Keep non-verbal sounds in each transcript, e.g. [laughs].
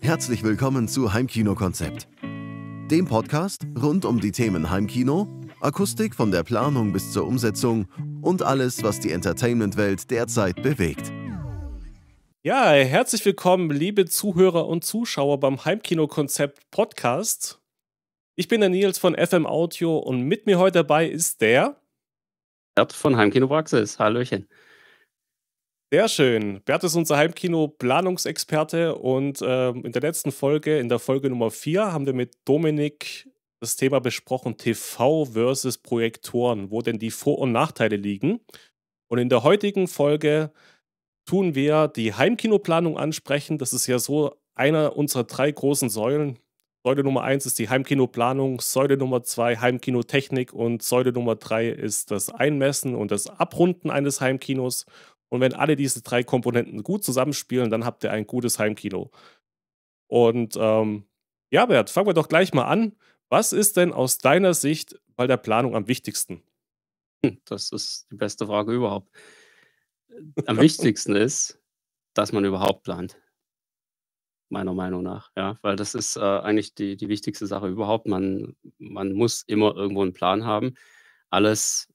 Herzlich willkommen zu Heimkino-Konzept, dem Podcast rund um die Themen Heimkino, Akustik von der Planung bis zur Umsetzung und alles, was die Entertainment-Welt derzeit bewegt. Ja, herzlich willkommen, liebe Zuhörer und Zuschauer beim Heimkino-Konzept Podcast. Ich bin der Nils von FM Audio und mit mir heute dabei ist der Bert von Heimkino Praxis. Hallöchen. Sehr schön. Bert ist unser Heimkino-Planungsexperte und äh, in der letzten Folge, in der Folge Nummer 4, haben wir mit Dominik das Thema besprochen: TV versus Projektoren, wo denn die Vor- und Nachteile liegen. Und in der heutigen Folge tun wir die Heimkinoplanung ansprechen. Das ist ja so einer unserer drei großen Säulen. Säule Nummer 1 ist die Heimkinoplanung, Säule Nummer 2 Heimkinotechnik und Säule Nummer 3 ist das Einmessen und das Abrunden eines Heimkinos. Und wenn alle diese drei Komponenten gut zusammenspielen, dann habt ihr ein gutes Heimkino. Und ähm, ja, Bert, fangen wir doch gleich mal an. Was ist denn aus deiner Sicht bei der Planung am wichtigsten? Hm, das ist die beste Frage überhaupt. [laughs] Am wichtigsten ist, dass man überhaupt plant. Meiner Meinung nach, ja, weil das ist äh, eigentlich die, die wichtigste Sache überhaupt. Man, man muss immer irgendwo einen Plan haben. Alles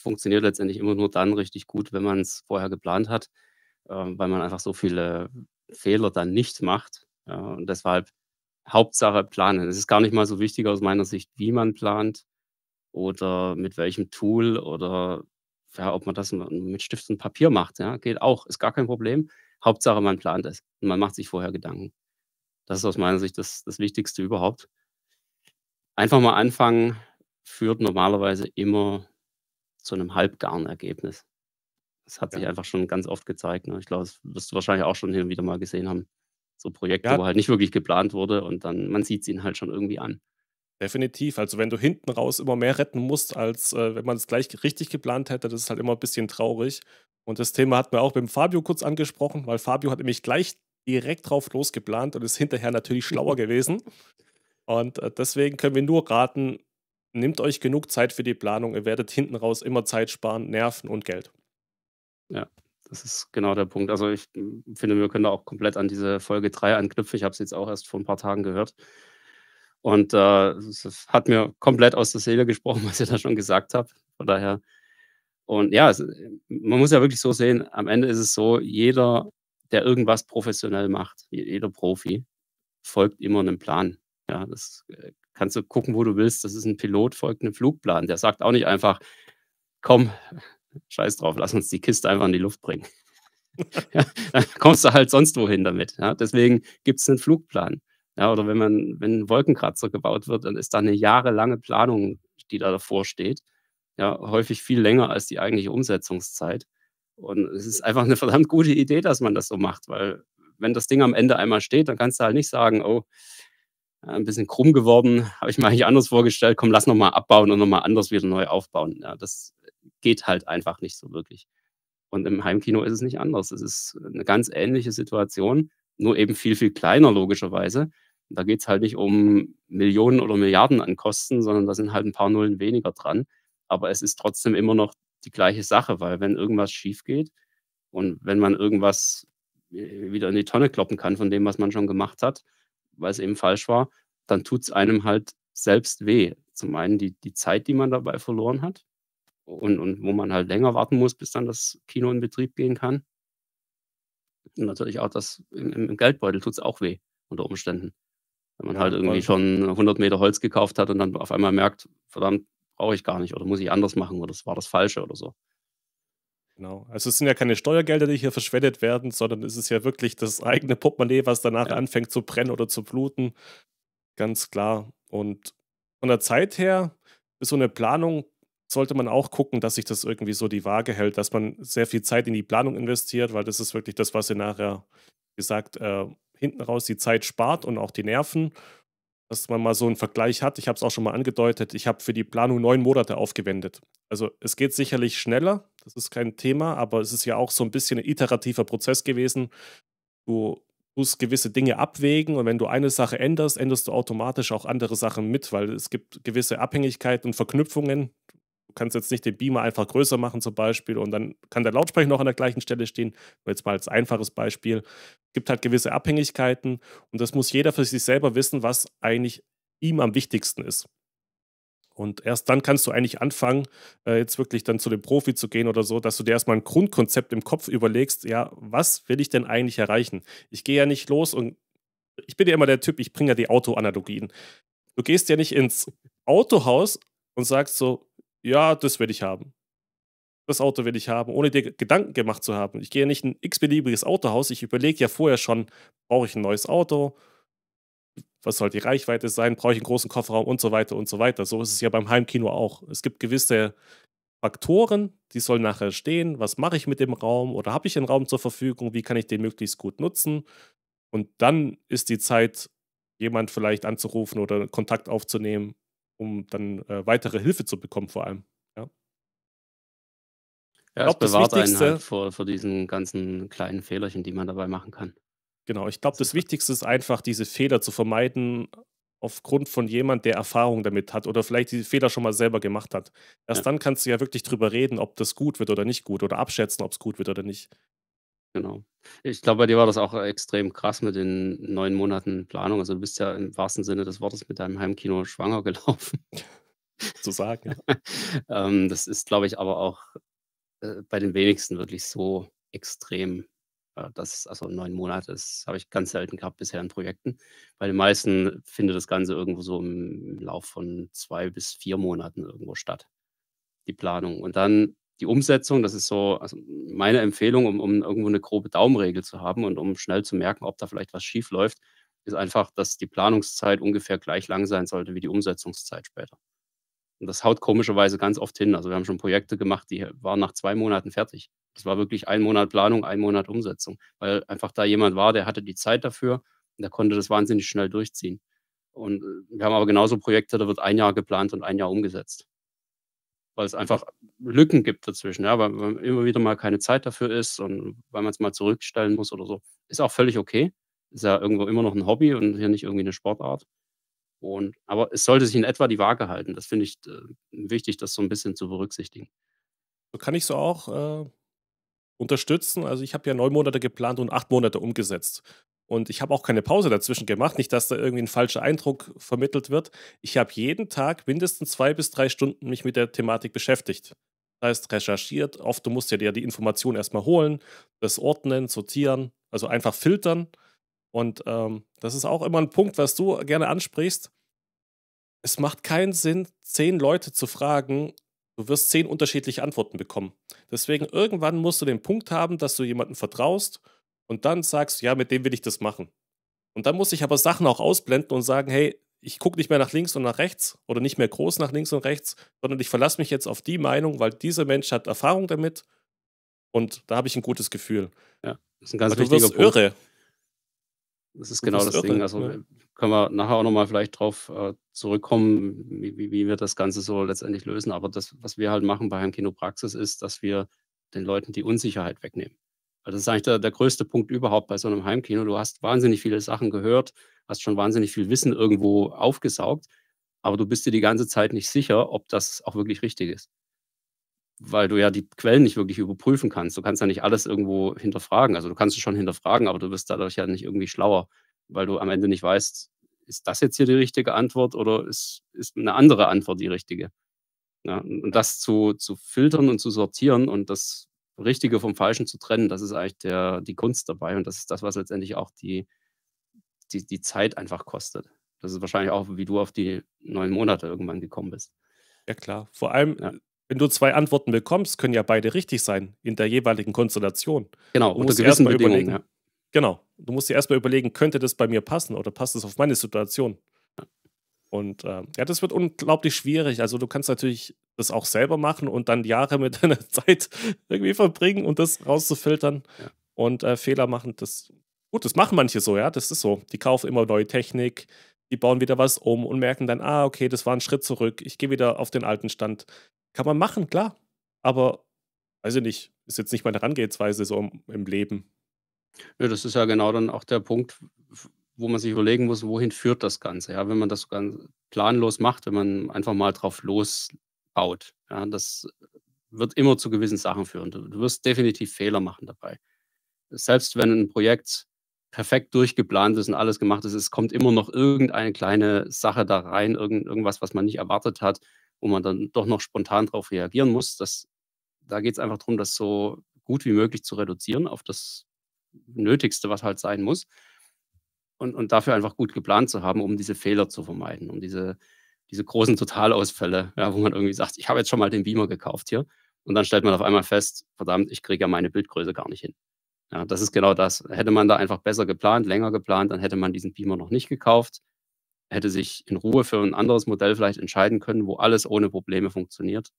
funktioniert letztendlich immer nur dann richtig gut, wenn man es vorher geplant hat, ähm, weil man einfach so viele Fehler dann nicht macht. Äh, und deshalb Hauptsache planen. Es ist gar nicht mal so wichtig aus meiner Sicht, wie man plant oder mit welchem Tool oder ja, ob man das mit Stift und Papier macht. Ja, geht auch, ist gar kein Problem. Hauptsache, man plant es und man macht sich vorher Gedanken. Das ist aus meiner Sicht das, das Wichtigste überhaupt. Einfach mal anfangen führt normalerweise immer zu einem halbgaren Ergebnis. Das hat ja. sich einfach schon ganz oft gezeigt. Ne? Ich glaube, das wirst du wahrscheinlich auch schon hin und wieder mal gesehen haben. So Projekte, ja. wo halt nicht wirklich geplant wurde und dann, man sieht es ihnen halt schon irgendwie an. Definitiv. Also wenn du hinten raus immer mehr retten musst, als äh, wenn man es gleich richtig geplant hätte, das ist halt immer ein bisschen traurig. Und das Thema hatten wir auch mit Fabio kurz angesprochen, weil Fabio hat nämlich gleich direkt drauf losgeplant und ist hinterher natürlich schlauer [laughs] gewesen. Und äh, deswegen können wir nur raten, nehmt euch genug Zeit für die Planung. Ihr werdet hinten raus immer Zeit sparen, Nerven und Geld. Ja, das ist genau der Punkt. Also ich hm, finde, wir können da auch komplett an diese Folge 3 anknüpfen. Ich habe es jetzt auch erst vor ein paar Tagen gehört. Und äh, es hat mir komplett aus der Seele gesprochen, [laughs] was ihr da schon gesagt habt. Von daher. Und ja, es, man muss ja wirklich so sehen, am Ende ist es so, jeder, der irgendwas professionell macht, jeder Profi, folgt immer einem Plan. Ja, das äh, kannst du gucken, wo du willst. Das ist ein Pilot, folgt einem Flugplan. Der sagt auch nicht einfach, komm, scheiß drauf, lass uns die Kiste einfach in die Luft bringen. [laughs] ja, dann kommst du halt sonst wohin damit. Ja? Deswegen gibt es einen Flugplan. Ja, oder wenn man, wenn ein Wolkenkratzer gebaut wird, dann ist da eine jahrelange Planung, die da davor steht. Ja, häufig viel länger als die eigentliche Umsetzungszeit. Und es ist einfach eine verdammt gute Idee, dass man das so macht, weil wenn das Ding am Ende einmal steht, dann kannst du halt nicht sagen, oh, ein bisschen krumm geworden, habe ich mir eigentlich anders vorgestellt, komm, lass nochmal abbauen und nochmal anders wieder neu aufbauen. Ja, das geht halt einfach nicht so wirklich. Und im Heimkino ist es nicht anders. Es ist eine ganz ähnliche Situation, nur eben viel, viel kleiner logischerweise. Da geht es halt nicht um Millionen oder Milliarden an Kosten, sondern da sind halt ein paar Nullen weniger dran. Aber es ist trotzdem immer noch die gleiche Sache, weil wenn irgendwas schief geht und wenn man irgendwas äh, wieder in die Tonne kloppen kann von dem, was man schon gemacht hat, weil es eben falsch war, dann tut es einem halt selbst weh. Zum einen die, die Zeit, die man dabei verloren hat und, und wo man halt länger warten muss, bis dann das Kino in Betrieb gehen kann. Und natürlich auch das im, im Geldbeutel tut es auch weh unter Umständen. Wenn man halt irgendwie schon 100 Meter Holz gekauft hat und dann auf einmal merkt, verdammt, brauche ich gar nicht oder muss ich anders machen oder das war das Falsche oder so. Genau. Also es sind ja keine Steuergelder, die hier verschwendet werden, sondern es ist ja wirklich das eigene Portemonnaie, was danach ja. anfängt zu brennen oder zu bluten. Ganz klar. Und von der Zeit her so eine Planung, sollte man auch gucken, dass sich das irgendwie so die Waage hält, dass man sehr viel Zeit in die Planung investiert, weil das ist wirklich das, was ihr nachher gesagt, äh, hinten raus die Zeit spart und auch die Nerven dass man mal so einen Vergleich hat. Ich habe es auch schon mal angedeutet. Ich habe für die Planung neun Monate aufgewendet. Also es geht sicherlich schneller, das ist kein Thema, aber es ist ja auch so ein bisschen ein iterativer Prozess gewesen. Du musst gewisse Dinge abwägen und wenn du eine Sache änderst, änderst du automatisch auch andere Sachen mit, weil es gibt gewisse Abhängigkeiten und Verknüpfungen. Du kannst jetzt nicht den Beamer einfach größer machen zum Beispiel und dann kann der Lautsprecher noch an der gleichen Stelle stehen. Jetzt mal als einfaches Beispiel. Es gibt halt gewisse Abhängigkeiten und das muss jeder für sich selber wissen, was eigentlich ihm am wichtigsten ist. Und erst dann kannst du eigentlich anfangen, äh, jetzt wirklich dann zu dem Profi zu gehen oder so, dass du dir erstmal ein Grundkonzept im Kopf überlegst, ja, was will ich denn eigentlich erreichen? Ich gehe ja nicht los und ich bin ja immer der Typ, ich bringe ja die Autoanalogien. Du gehst ja nicht ins Autohaus und sagst so, ja, das will ich haben. Das Auto will ich haben, ohne dir Gedanken gemacht zu haben. Ich gehe ja nicht in ein x-beliebiges Autohaus, ich überlege ja vorher schon, brauche ich ein neues Auto, was soll die Reichweite sein, brauche ich einen großen Kofferraum und so weiter und so weiter. So ist es ja beim Heimkino auch. Es gibt gewisse Faktoren, die sollen nachher stehen. Was mache ich mit dem Raum oder habe ich einen Raum zur Verfügung? Wie kann ich den möglichst gut nutzen? Und dann ist die Zeit, jemand vielleicht anzurufen oder Kontakt aufzunehmen, um dann äh, weitere Hilfe zu bekommen, vor allem. Ja, ja ich glaub, es bewahrt das Wichtigste, einen halt vor, vor diesen ganzen kleinen Fehlerchen, die man dabei machen kann. Genau, ich glaube, das Wichtigste ist einfach, diese Fehler zu vermeiden aufgrund von jemand, der Erfahrung damit hat oder vielleicht diese Fehler schon mal selber gemacht hat. Erst ja. dann kannst du ja wirklich drüber reden, ob das gut wird oder nicht gut oder abschätzen, ob es gut wird oder nicht. Genau. Ich glaube, bei dir war das auch äh, extrem krass mit den neun Monaten Planung. Also du bist ja im wahrsten Sinne des Wortes mit deinem Heimkino schwanger gelaufen. [laughs] zu sagen. Ja. [laughs] Ähm, das ist, glaube ich, aber auch äh, bei den wenigsten wirklich so extrem äh, das, also neun Monate, das habe ich ganz selten gehabt bisher in Projekten. Bei den meisten findet das Ganze irgendwo so im Lauf von zwei bis vier Monaten irgendwo statt, die Planung. Und dann die Umsetzung, das ist so also meine Empfehlung, um, um irgendwo eine grobe Daumenregel zu haben und um schnell zu merken, ob da vielleicht was schief läuft, ist einfach, dass die Planungszeit ungefähr gleich lang sein sollte wie die Umsetzungszeit später. Und das haut komischerweise ganz oft hin. Also wir haben schon Projekte gemacht, die waren nach zwei Monaten fertig. Das war wirklich ein Monat Planung, ein Monat Umsetzung, weil einfach da jemand war, der hatte die Zeit dafür und der konnte das wahnsinnig schnell durchziehen. Und äh, wir haben aber genauso Projekte, da wird ein Jahr geplant und ein Jahr umgesetzt. Weil es einfach Lücken gibt dazwischen, ja, weil man immer wieder mal keine Zeit dafür ist und weil man es mal zurückstellen muss oder so. Ist auch völlig okay. Ist ja irgendwo immer noch ein Hobby und hier nicht irgendwie eine Sportart. Und, aber es sollte sich in etwa die Waage halten. Das finde ich äh, wichtig, das so ein bisschen zu berücksichtigen. So kann ich so auch äh, unterstützen. Also ich habe ja neun Monate geplant und acht Monate umgesetzt. Und ich habe auch keine Pause dazwischen gemacht. Nicht, dass da irgendwie ein falscher Eindruck vermittelt wird. Ich habe jeden Tag mindestens zwei bis drei Stunden mich mit der Thematik beschäftigt. Das heißt, recherchiert. Oft, musst du dir die Information erstmal holen, das ordnen, sortieren, also einfach filtern. Und ähm, das ist auch immer ein Punkt, was du gerne ansprichst. Es macht keinen Sinn, zehn Leute zu fragen. Du wirst zehn unterschiedliche Antworten bekommen. Deswegen irgendwann musst du den Punkt haben, dass du jemandem vertraust und dann sagst, ja, mit dem will ich das machen. Und dann muss ich aber Sachen auch ausblenden und sagen, hey, ich gucke nicht mehr nach links und nach rechts oder nicht mehr groß nach links und rechts, sondern ich verlasse mich jetzt auf die Meinung, weil dieser Mensch hat Erfahrung damit und da habe ich ein gutes Gefühl. Ja, das ist ein ganz wichtiger du wirst Punkt. irre. Das ist genau das, das Ding. Also ja. können wir nachher auch nochmal vielleicht drauf äh, zurückkommen, wie, wie, wir das Ganze so letztendlich lösen. Aber das, was wir halt machen bei Heimkinopraxis, ist, dass wir den Leuten die Unsicherheit wegnehmen. Also das ist eigentlich der, der größte Punkt überhaupt bei so einem Heimkino. Du hast wahnsinnig viele Sachen gehört, hast schon wahnsinnig viel Wissen irgendwo aufgesaugt, aber du bist dir die ganze Zeit nicht sicher, ob das auch wirklich richtig ist weil du ja die Quellen nicht wirklich überprüfen kannst. Du kannst ja nicht alles irgendwo hinterfragen. Also du kannst es schon hinterfragen, aber du wirst dadurch ja nicht irgendwie schlauer, weil du am Ende nicht weißt, ist das jetzt hier die richtige Antwort oder ist, ist eine andere Antwort die richtige? Ja, und das zu, zu filtern und zu sortieren und das Richtige vom Falschen zu trennen, das ist eigentlich der, die Kunst dabei und das ist das, was letztendlich auch die, die, die Zeit einfach kostet. Das ist wahrscheinlich auch, wie du auf die neun Monate irgendwann gekommen bist. Ja, klar. Vor allem, ja wenn du zwei Antworten bekommst, können ja beide richtig sein in der jeweiligen Konstellation. Genau, unter gewissen Bedingungen. Ja. Genau. Du musst dir erstmal überlegen, könnte das bei mir passen oder passt es auf meine Situation? Und äh, ja, das wird unglaublich schwierig. Also du kannst natürlich das auch selber machen und dann Jahre mit [laughs] deiner Zeit irgendwie verbringen und das rauszufiltern ja. und äh, Fehler machen. Das gut, das machen manche so, ja, das ist so. Die kaufen immer neue Technik, die bauen wieder was um und merken dann, ah, okay, das war ein Schritt zurück. Ich gehe wieder auf den alten Stand. Kann man machen, klar. Aber, weiß ich nicht, ist jetzt nicht meine Herangehensweise so im Leben. Ja, das ist ja genau dann auch der Punkt, wo man sich überlegen muss, wohin führt das Ganze. Ja, wenn man das ganz planlos macht, wenn man einfach mal drauf losbaut, ja, das wird immer zu gewissen Sachen führen. Du, du wirst definitiv Fehler machen dabei. Selbst wenn ein Projekt perfekt durchgeplant ist und alles gemacht ist, es kommt immer noch irgendeine kleine Sache da rein, irgend, irgendwas, was man nicht erwartet hat, wo man dann doch noch spontan darauf reagieren muss. Das, da geht es einfach darum, das so gut wie möglich zu reduzieren auf das Nötigste, was halt sein muss. Und, und dafür einfach gut geplant zu haben, um diese Fehler zu vermeiden, um diese, diese großen Totalausfälle, ja, wo man irgendwie sagt, ich habe jetzt schon mal den Beamer gekauft hier. Und dann stellt man auf einmal fest, verdammt, ich kriege ja meine Bildgröße gar nicht hin. Ja, das ist genau das. Hätte man da einfach besser geplant, länger geplant, dann hätte man diesen Beamer noch nicht gekauft hätte sich in Ruhe für ein anderes Modell vielleicht entscheiden können, wo alles ohne Probleme funktioniert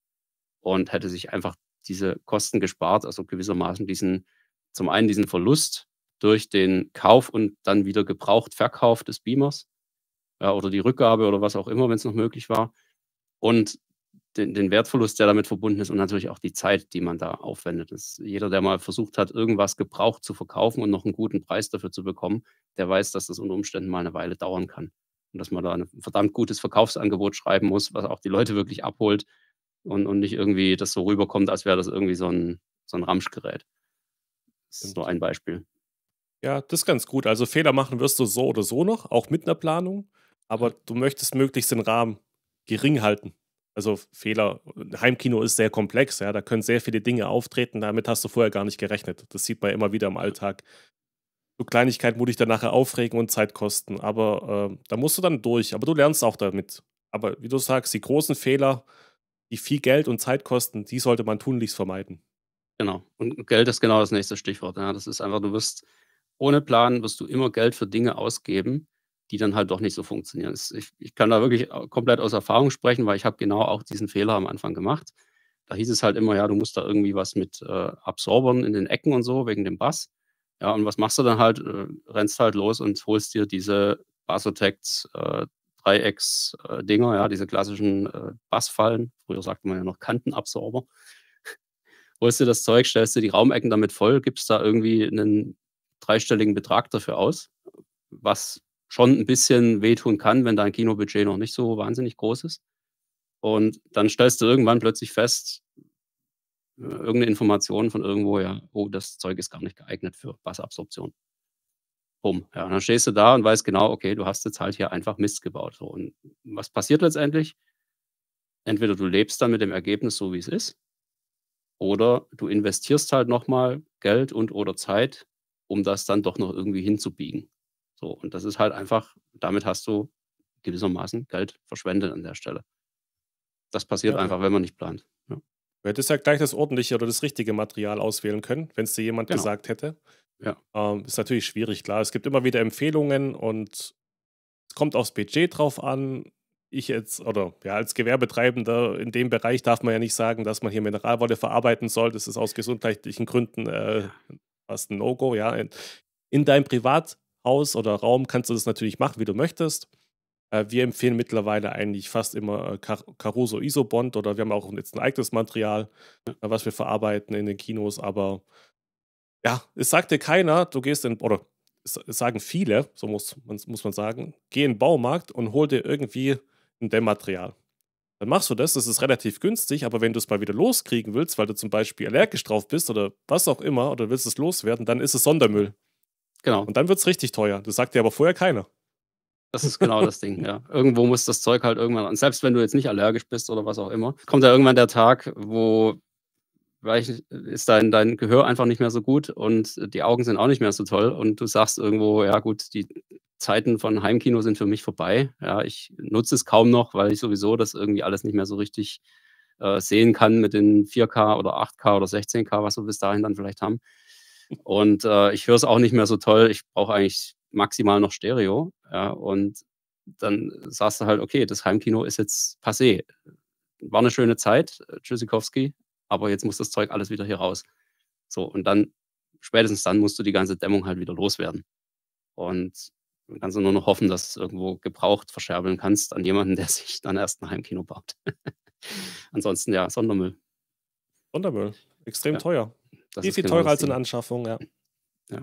und hätte sich einfach diese Kosten gespart, also gewissermaßen diesen, zum einen diesen Verlust durch den Kauf und dann wieder gebraucht Verkauf des Beamers ja, oder die Rückgabe oder was auch immer, wenn es noch möglich war und den, den, Wertverlust, der damit verbunden ist und natürlich auch die Zeit, die man da aufwendet. Das, jeder, der mal versucht hat, irgendwas gebraucht zu verkaufen und noch einen guten Preis dafür zu bekommen, der weiß, dass das unter Umständen mal eine Weile dauern kann und dass man da ein verdammt gutes Verkaufsangebot schreiben muss, was auch die Leute wirklich abholt und, und nicht irgendwie das so rüberkommt, als wäre das irgendwie so ein, so ein Ramschgerät. Das ist nur ein Beispiel. Ja, das ist ganz gut. Also Fehler machen wirst du so oder so noch, auch mit einer Planung, aber du möchtest möglichst den Rahmen gering halten. Also Fehler, Heimkino ist sehr komplex, ja, da können sehr viele Dinge auftreten, damit hast du vorher gar nicht gerechnet. Das sieht man immer wieder im Alltag, so Kleinigkeiten, wo dich dann nachher aufregen und Zeit kosten. Aber äh, da musst du dann durch. Aber du lernst auch damit. Aber wie du sagst, die großen Fehler, die viel Geld und Zeit kosten, die sollte man tunlichst vermeiden. Genau. Und Geld ist genau das nächste Stichwort. Ja. Das ist einfach, du wirst ohne Plan, wirst du immer Geld für Dinge ausgeben, die dann halt doch nicht so funktionieren. Ich, ich kann da wirklich komplett aus Erfahrung sprechen, weil ich habe genau auch diesen Fehler am Anfang gemacht. Da hieß es halt immer, ja, du musst da irgendwie was mit äh, Absorbern in den Ecken und so wegen dem Bass. Ja, und was machst du dann halt? Äh, rennst halt los und holst dir diese Basotects äh, Dreiecks-Dinger, ja, diese klassischen äh, Bassfallen. Früher sagte man ja noch Kantenabsorber. [laughs] holst dir das Zeug, stellst dir die Raumecken damit voll, gibst da irgendwie einen dreistelligen Betrag dafür aus, was schon ein bisschen wehtun kann, wenn dein Kinobudget noch nicht so wahnsinnig groß ist. Und dann stellst du irgendwann plötzlich fest, irgendeine Information von irgendwo, ja, oh, das Zeug ist gar nicht geeignet für Wasserabsorption. Bumm. Ja, und dann stehst du da und weißt genau, okay, du hast jetzt halt hier einfach Mist gebaut. So. Und was passiert letztendlich? Entweder du lebst dann mit dem Ergebnis so, wie es ist, oder du investierst halt nochmal Geld und oder Zeit, um das dann doch noch irgendwie hinzubiegen. So, und das ist halt einfach, damit hast du gewissermaßen Geld verschwendet an der Stelle. Das passiert ja. einfach, wenn man nicht plant. Du hättest ja halt gleich das ordentliche oder das richtige Material auswählen können, wenn es dir jemand genau. gesagt hätte. Ja. Ähm, ist natürlich schwierig, klar. Es gibt immer wieder Empfehlungen und es kommt aufs Budget drauf an. Ich jetzt, oder ja, als Gewerbetreibender in dem Bereich darf man ja nicht sagen, dass man hier Mineralwolle verarbeiten soll. Das ist aus gesundheitlichen Gründen äh, fast ein No-Go, ja. In, in deinem Privathaus oder Raum kannst du das natürlich machen, wie du möchtest. Äh, wir empfehlen mittlerweile eigentlich fast immer äh, Car Caruso Isobond oder wir haben auch jetzt ein eigenes Material, äh, was wir verarbeiten in den Kinos, aber ja, es sagt dir keiner, du gehst in, oder es sagen viele, so muss, muss man sagen, geh in den Baumarkt und hol dir irgendwie ein Dämmmaterial. Dann machst du das, das ist relativ günstig, aber wenn du es mal wieder loskriegen willst, weil du zum Beispiel allergisch drauf bist oder was auch immer, oder willst es loswerden, dann ist es Sondermüll. Genau. Und dann wird es richtig teuer. Das sagt dir aber vorher keiner. Das ist genau das Ding, ja. Irgendwo muss das Zeug halt irgendwann, und selbst wenn du jetzt nicht allergisch bist oder was auch immer, kommt da irgendwann der Tag, wo ist dein, dein Gehör einfach nicht mehr so gut und die Augen sind auch nicht mehr so toll und du sagst irgendwo, ja gut, die Zeiten von Heimkino sind für mich vorbei. Ja, ich nutze es kaum noch, weil ich sowieso das irgendwie alles nicht mehr so richtig äh, sehen kann mit den 4K oder 8K oder 16K, was wir bis dahin dann vielleicht haben. Und äh, ich höre es auch nicht mehr so toll. Ich brauche eigentlich maximal noch Stereo. Ja, und dann sagst du halt, okay, das Heimkino ist jetzt passé. War eine schöne Zeit, äh, Tschüssikowski, aber jetzt muss das Zeug alles wieder hier raus. So, und dann, spätestens dann musst du die ganze Dämmung halt wieder loswerden. Und dann kannst du nur noch hoffen, dass du irgendwo gebraucht verscherbeln kannst an jemanden, der [laughs] sich dann erst ein Heimkino baut. [laughs] Ansonsten ja, Sondermüll. Sondermüll, extrem ja. teuer. Das viel, viel genau teurer als in Anschaffung, ja. ja.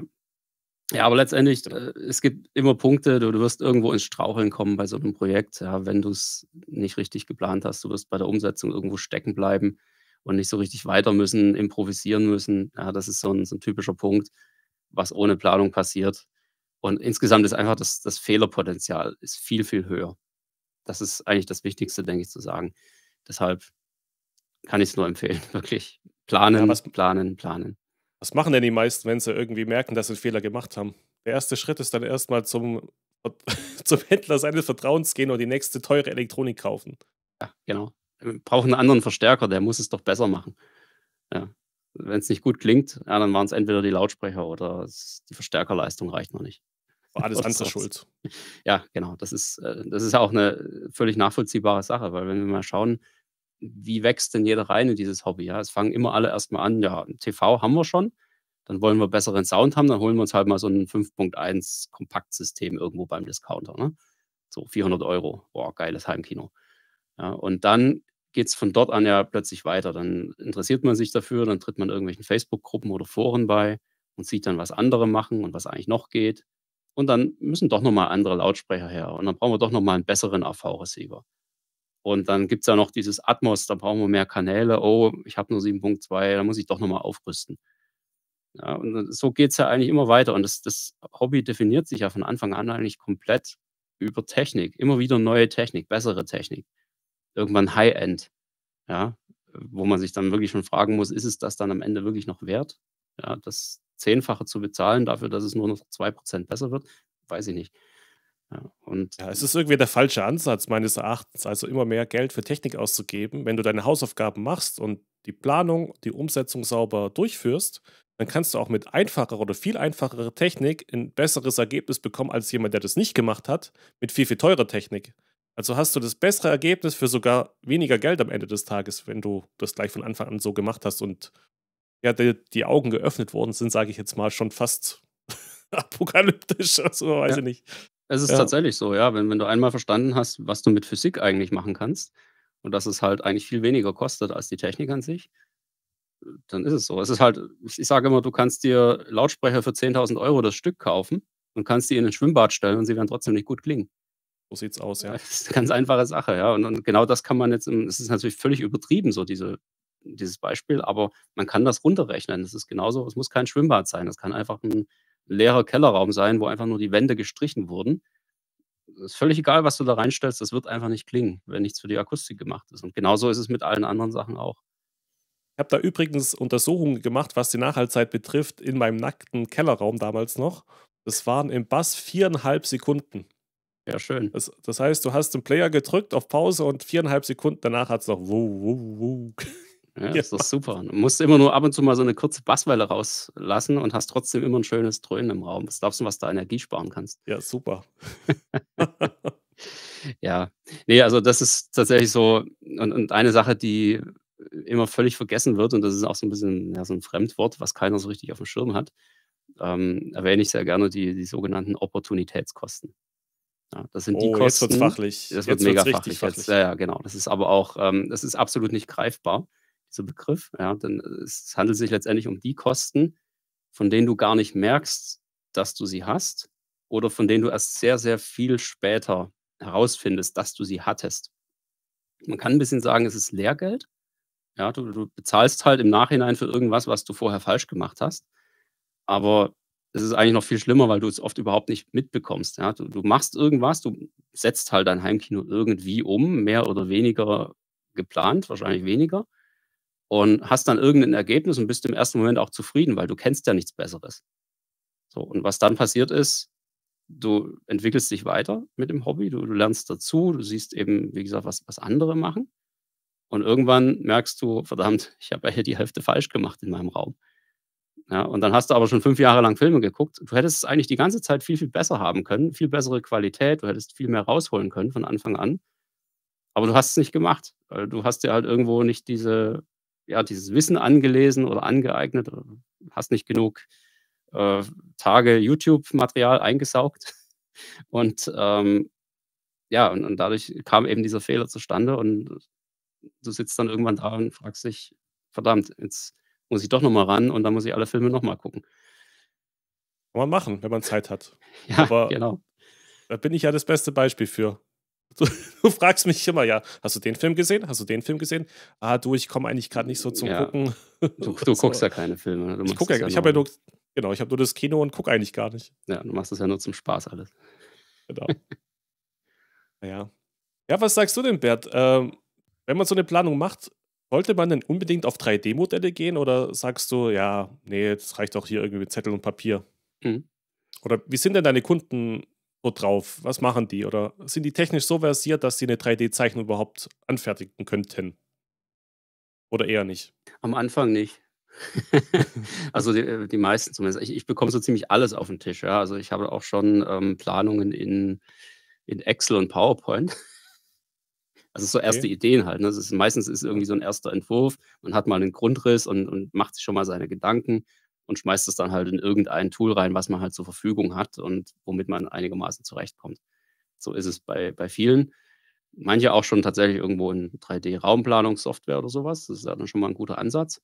Ja, aber letztendlich, äh, es gibt immer Punkte, du, du, wirst irgendwo ins Straucheln kommen bei so einem Projekt, ja, wenn du es nicht richtig geplant hast. Du wirst bei der Umsetzung irgendwo stecken bleiben und nicht so richtig weiter müssen, improvisieren müssen. Ja, das ist so ein, so ein typischer Punkt, was ohne Planung passiert. Und insgesamt ist einfach das, das Fehlerpotenzial ist viel, viel höher. Das ist eigentlich das Wichtigste, denke ich, zu sagen. Deshalb kann ich es nur empfehlen, [laughs] wirklich. Planen, ja, was, planen, planen. Was machen denn die meisten, wenn sie irgendwie merken, dass sie einen Fehler gemacht haben? Der erste Schritt ist dann erstmal zum, [laughs] zum Händler seines Vertrauens gehen und die nächste teure Elektronik kaufen. Ja, genau. Wir brauchen einen anderen Verstärker, der muss es doch besser machen. Ja. Wenn es nicht gut klingt, ja, dann waren es entweder die Lautsprecher oder die Verstärkerleistung reicht noch nicht. War alles [laughs] andere schuld. Ja, genau. Das ist, äh, das ist auch eine völlig nachvollziehbare Sache, weil wenn wir mal schauen, wie wächst denn jeder rein in dieses Hobby? Ja, es fangen immer alle erstmal an, ja, TV haben wir schon, dann wollen wir besseren Sound haben, dann holen wir uns halt mal so ein 5.1 Kompaktsystem irgendwo beim Discounter. Ne? So 400 Euro, boah, geiles Heimkino. Ja, und dann geht es von dort an ja plötzlich weiter. Dann interessiert man sich dafür, dann tritt man irgendwelchen Facebook-Gruppen oder Foren bei und sieht dann, was andere machen und was eigentlich noch geht. Und dann müssen doch nochmal andere Lautsprecher her. Und dann brauchen wir doch nochmal einen besseren AV-Receiver. Und dann gibt es ja noch dieses Atmos, da brauchen wir mehr Kanäle. Oh, ich habe nur 7.2, da muss ich doch nochmal aufrüsten. Ja, und so geht es ja eigentlich immer weiter. Und das, das, Hobby definiert sich ja von Anfang an eigentlich komplett über Technik. Immer wieder neue Technik, bessere Technik. Irgendwann High-End. Ja, wo man sich dann wirklich schon fragen muss, ist es das dann am Ende wirklich noch wert? Ja, das Zehnfache zu bezahlen dafür, dass es nur noch 2% besser wird, weiß ich nicht. Ja, und ja, es ist irgendwie der falsche Ansatz meines Erachtens, also immer mehr Geld für Technik auszugeben. Wenn du deine Hausaufgaben machst und die Planung, die Umsetzung sauber durchführst, dann kannst du auch mit einfacher oder viel einfacherer Technik ein besseres Ergebnis bekommen als jemand, der das nicht gemacht hat, mit viel, viel teurer Technik. Also hast du das bessere Ergebnis für sogar weniger Geld am Ende des Tages, wenn du das gleich von Anfang an so gemacht hast und ja, die, die Augen geöffnet worden sind, sage ich jetzt mal, schon fast [laughs] apokalyptisch, also weiß ja. ich nicht. Es ist ja. tatsächlich so, ja. Wenn, wenn du einmal verstanden hast, was du mit Physik eigentlich machen kannst und dass es halt eigentlich viel weniger kostet als die Technik an sich, dann ist es so. Es ist halt, ich sage immer, du kannst dir Lautsprecher für 10.000 Euro das Stück kaufen und kannst die in ein Schwimmbad stellen und sie werden trotzdem nicht gut klingen. So sieht's aus, ja. Das ist eine ganz einfache Sache, ja. Und, und genau das kann man jetzt, es ist natürlich völlig übertrieben, so diese, dieses Beispiel, aber man kann das runterrechnen. Das ist genauso, es muss kein Schwimmbad sein, das kann einfach ein leerer Kellerraum sein, wo einfach nur die Wände gestrichen wurden. Ist völlig egal, was du da reinstellst, das wird einfach nicht klingen, wenn nichts für die Akustik gemacht ist. Und genauso ist es mit allen anderen Sachen auch. Ich habe da übrigens Untersuchungen gemacht, was die Nachhaltigkeit betrifft, in meinem nackten Kellerraum damals noch. Das waren im Bass viereinhalb Sekunden. Ja, schön. Das, das heißt, du hast den Player gedrückt auf Pause und viereinhalb Sekunden danach hat es noch wuh, wuh, wuh ja, ja. Ist doch super. Du musst immer nur ab und zu mal so eine kurze Basswelle rauslassen und hast trotzdem immer ein schönes Dröhnen im Raum. Was glaubst du, was da Energie sparen kannst? Ja, super. [laughs] ja, nee, also das ist tatsächlich so. Und, und eine Sache, die immer völlig vergessen wird, und das ist auch so ein bisschen ja, so ein Fremdwort, was keiner so richtig auf dem Schirm hat, ähm, erwähne ich sehr gerne die, die sogenannten Opportunitätskosten. Ja, das sind oh, die Kosten. Jetzt wird's fachlich. Das wird jetzt mega fachlich. fachlich. Jetzt, ja, ja, genau. Das ist aber auch, ähm, das ist absolut nicht greifbar dieser Begriff. Ja, denn äh, es handelt sich letztendlich um die Kosten, von denen du gar nicht merkst, dass du sie hast oder von denen du erst sehr, sehr viel später herausfindest, dass du sie hattest. Man kann ein bisschen sagen, es ist Lehrgeld. Ja, du, du bezahlst halt im Nachhinein für irgendwas, was du vorher falsch gemacht hast. Aber es ist eigentlich noch viel schlimmer, weil du es oft überhaupt nicht mitbekommst. Ja? Du, du, machst irgendwas, du setzt halt dein Heimkino irgendwie um, mehr oder weniger geplant, wahrscheinlich weniger und hast dann irgendein Ergebnis und bist im ersten Moment auch zufrieden, weil du kennst ja nichts Besseres. So, und was dann passiert ist, du entwickelst dich weiter mit dem Hobby, du, du lernst dazu, du siehst eben, wie gesagt, was, was andere machen. Und irgendwann merkst du, verdammt, [laughs] ich habe ja hier die Hälfte falsch gemacht in meinem Raum. Ja, und dann hast du aber schon fünf Jahre lang Filme geguckt. Du hättest es eigentlich die ganze Zeit viel, viel besser haben können, viel bessere Qualität, du hättest viel mehr rausholen können von Anfang an. Aber du hast es nicht gemacht. Weil Du hast dir halt irgendwo nicht diese ja, dieses Wissen angelesen oder angeeignet, äh, hast nicht genug äh, Tage YouTube-Material eingesaugt. [laughs] Und ähm, ja, und, und, dadurch kam eben dieser Fehler zustande und du sitzt dann irgendwann da und fragst dich, verdammt, jetzt muss ich doch nochmal ran und dann muss ich alle Filme nochmal gucken. Kann man machen, wenn man Zeit hat. [laughs] ja, Aber genau. Da bin ich ja das beste Beispiel für du, [laughs] du, fragst mich immer, ja, hast du den Film gesehen? Hast du den Film gesehen? Ah, du, ich komme eigentlich gerade nicht so zum ja. Gucken. Du, [laughs] du guckst ja keine Filme. Ne? Du ich gucke ja, ja ich habe ja nur, genau, ich habe nur das Kino und gucke eigentlich gar nicht. Ja, du machst das ja nur zum Spaß alles. Genau. [laughs] ja. Ja, was sagst du denn, Bert? Ähm, wenn man so eine Planung macht, sollte man denn unbedingt auf 3D-Modelle gehen oder sagst du, ja, nee, das reicht auch hier irgendwie mit Zettel und Papier? Mhm. Oder wie sind denn deine Kunden drauf? Was machen die? Oder sind die technisch so versiert, dass sie eine 3D-Zeichnung überhaupt anfertigen könnten? Oder eher nicht? Am Anfang nicht. [laughs] also die, äh, die, meisten zumindest. Ich, ich, bekomme so ziemlich alles auf den Tisch. Ja. Also ich habe auch schon ähm, Planungen in, in Excel und PowerPoint. [laughs] Also so erste okay. Ideen halt. Ne? Ist, meistens ist irgendwie so ein erster Entwurf. Man hat mal einen Grundriss und, und macht sich schon mal seine Gedanken und schmeißt es dann halt in irgendein Tool rein, was man halt zur Verfügung hat und womit man einigermaßen zurechtkommt. So ist es bei, bei vielen. Manche auch schon tatsächlich irgendwo in 3D-Raumplanungssoftware oder sowas. Das ist dann schon mal ein guter Ansatz.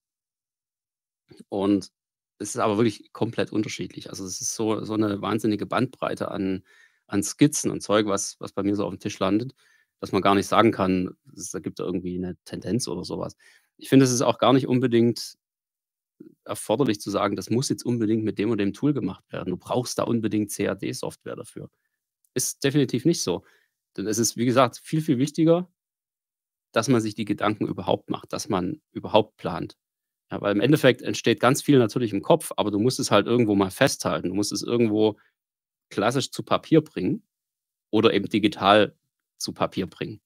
Und es ist aber wirklich komplett unterschiedlich. Also es ist so, so eine wahnsinnige Bandbreite an, an Skizzen und Zeug, was, was bei mir so auf dem Tisch landet, dass man gar nicht sagen kann, es, da irgendwie eine Tendenz oder sowas. Ich finde, es ist auch gar nicht unbedingt erforderlich zu sagen, das muss jetzt unbedingt mit dem oder dem Tool gemacht werden. Du brauchst da unbedingt CAD-Software dafür. Ist definitiv nicht so. Denn es ist, wie gesagt, viel, viel wichtiger, dass man sich die Gedanken überhaupt macht, dass man überhaupt plant. Ja, weil im Endeffekt entsteht ganz viel natürlich im Kopf, aber du musst es halt irgendwo mal festhalten. Du musst es irgendwo klassisch zu Papier bringen oder eben digital zu Papier bringen.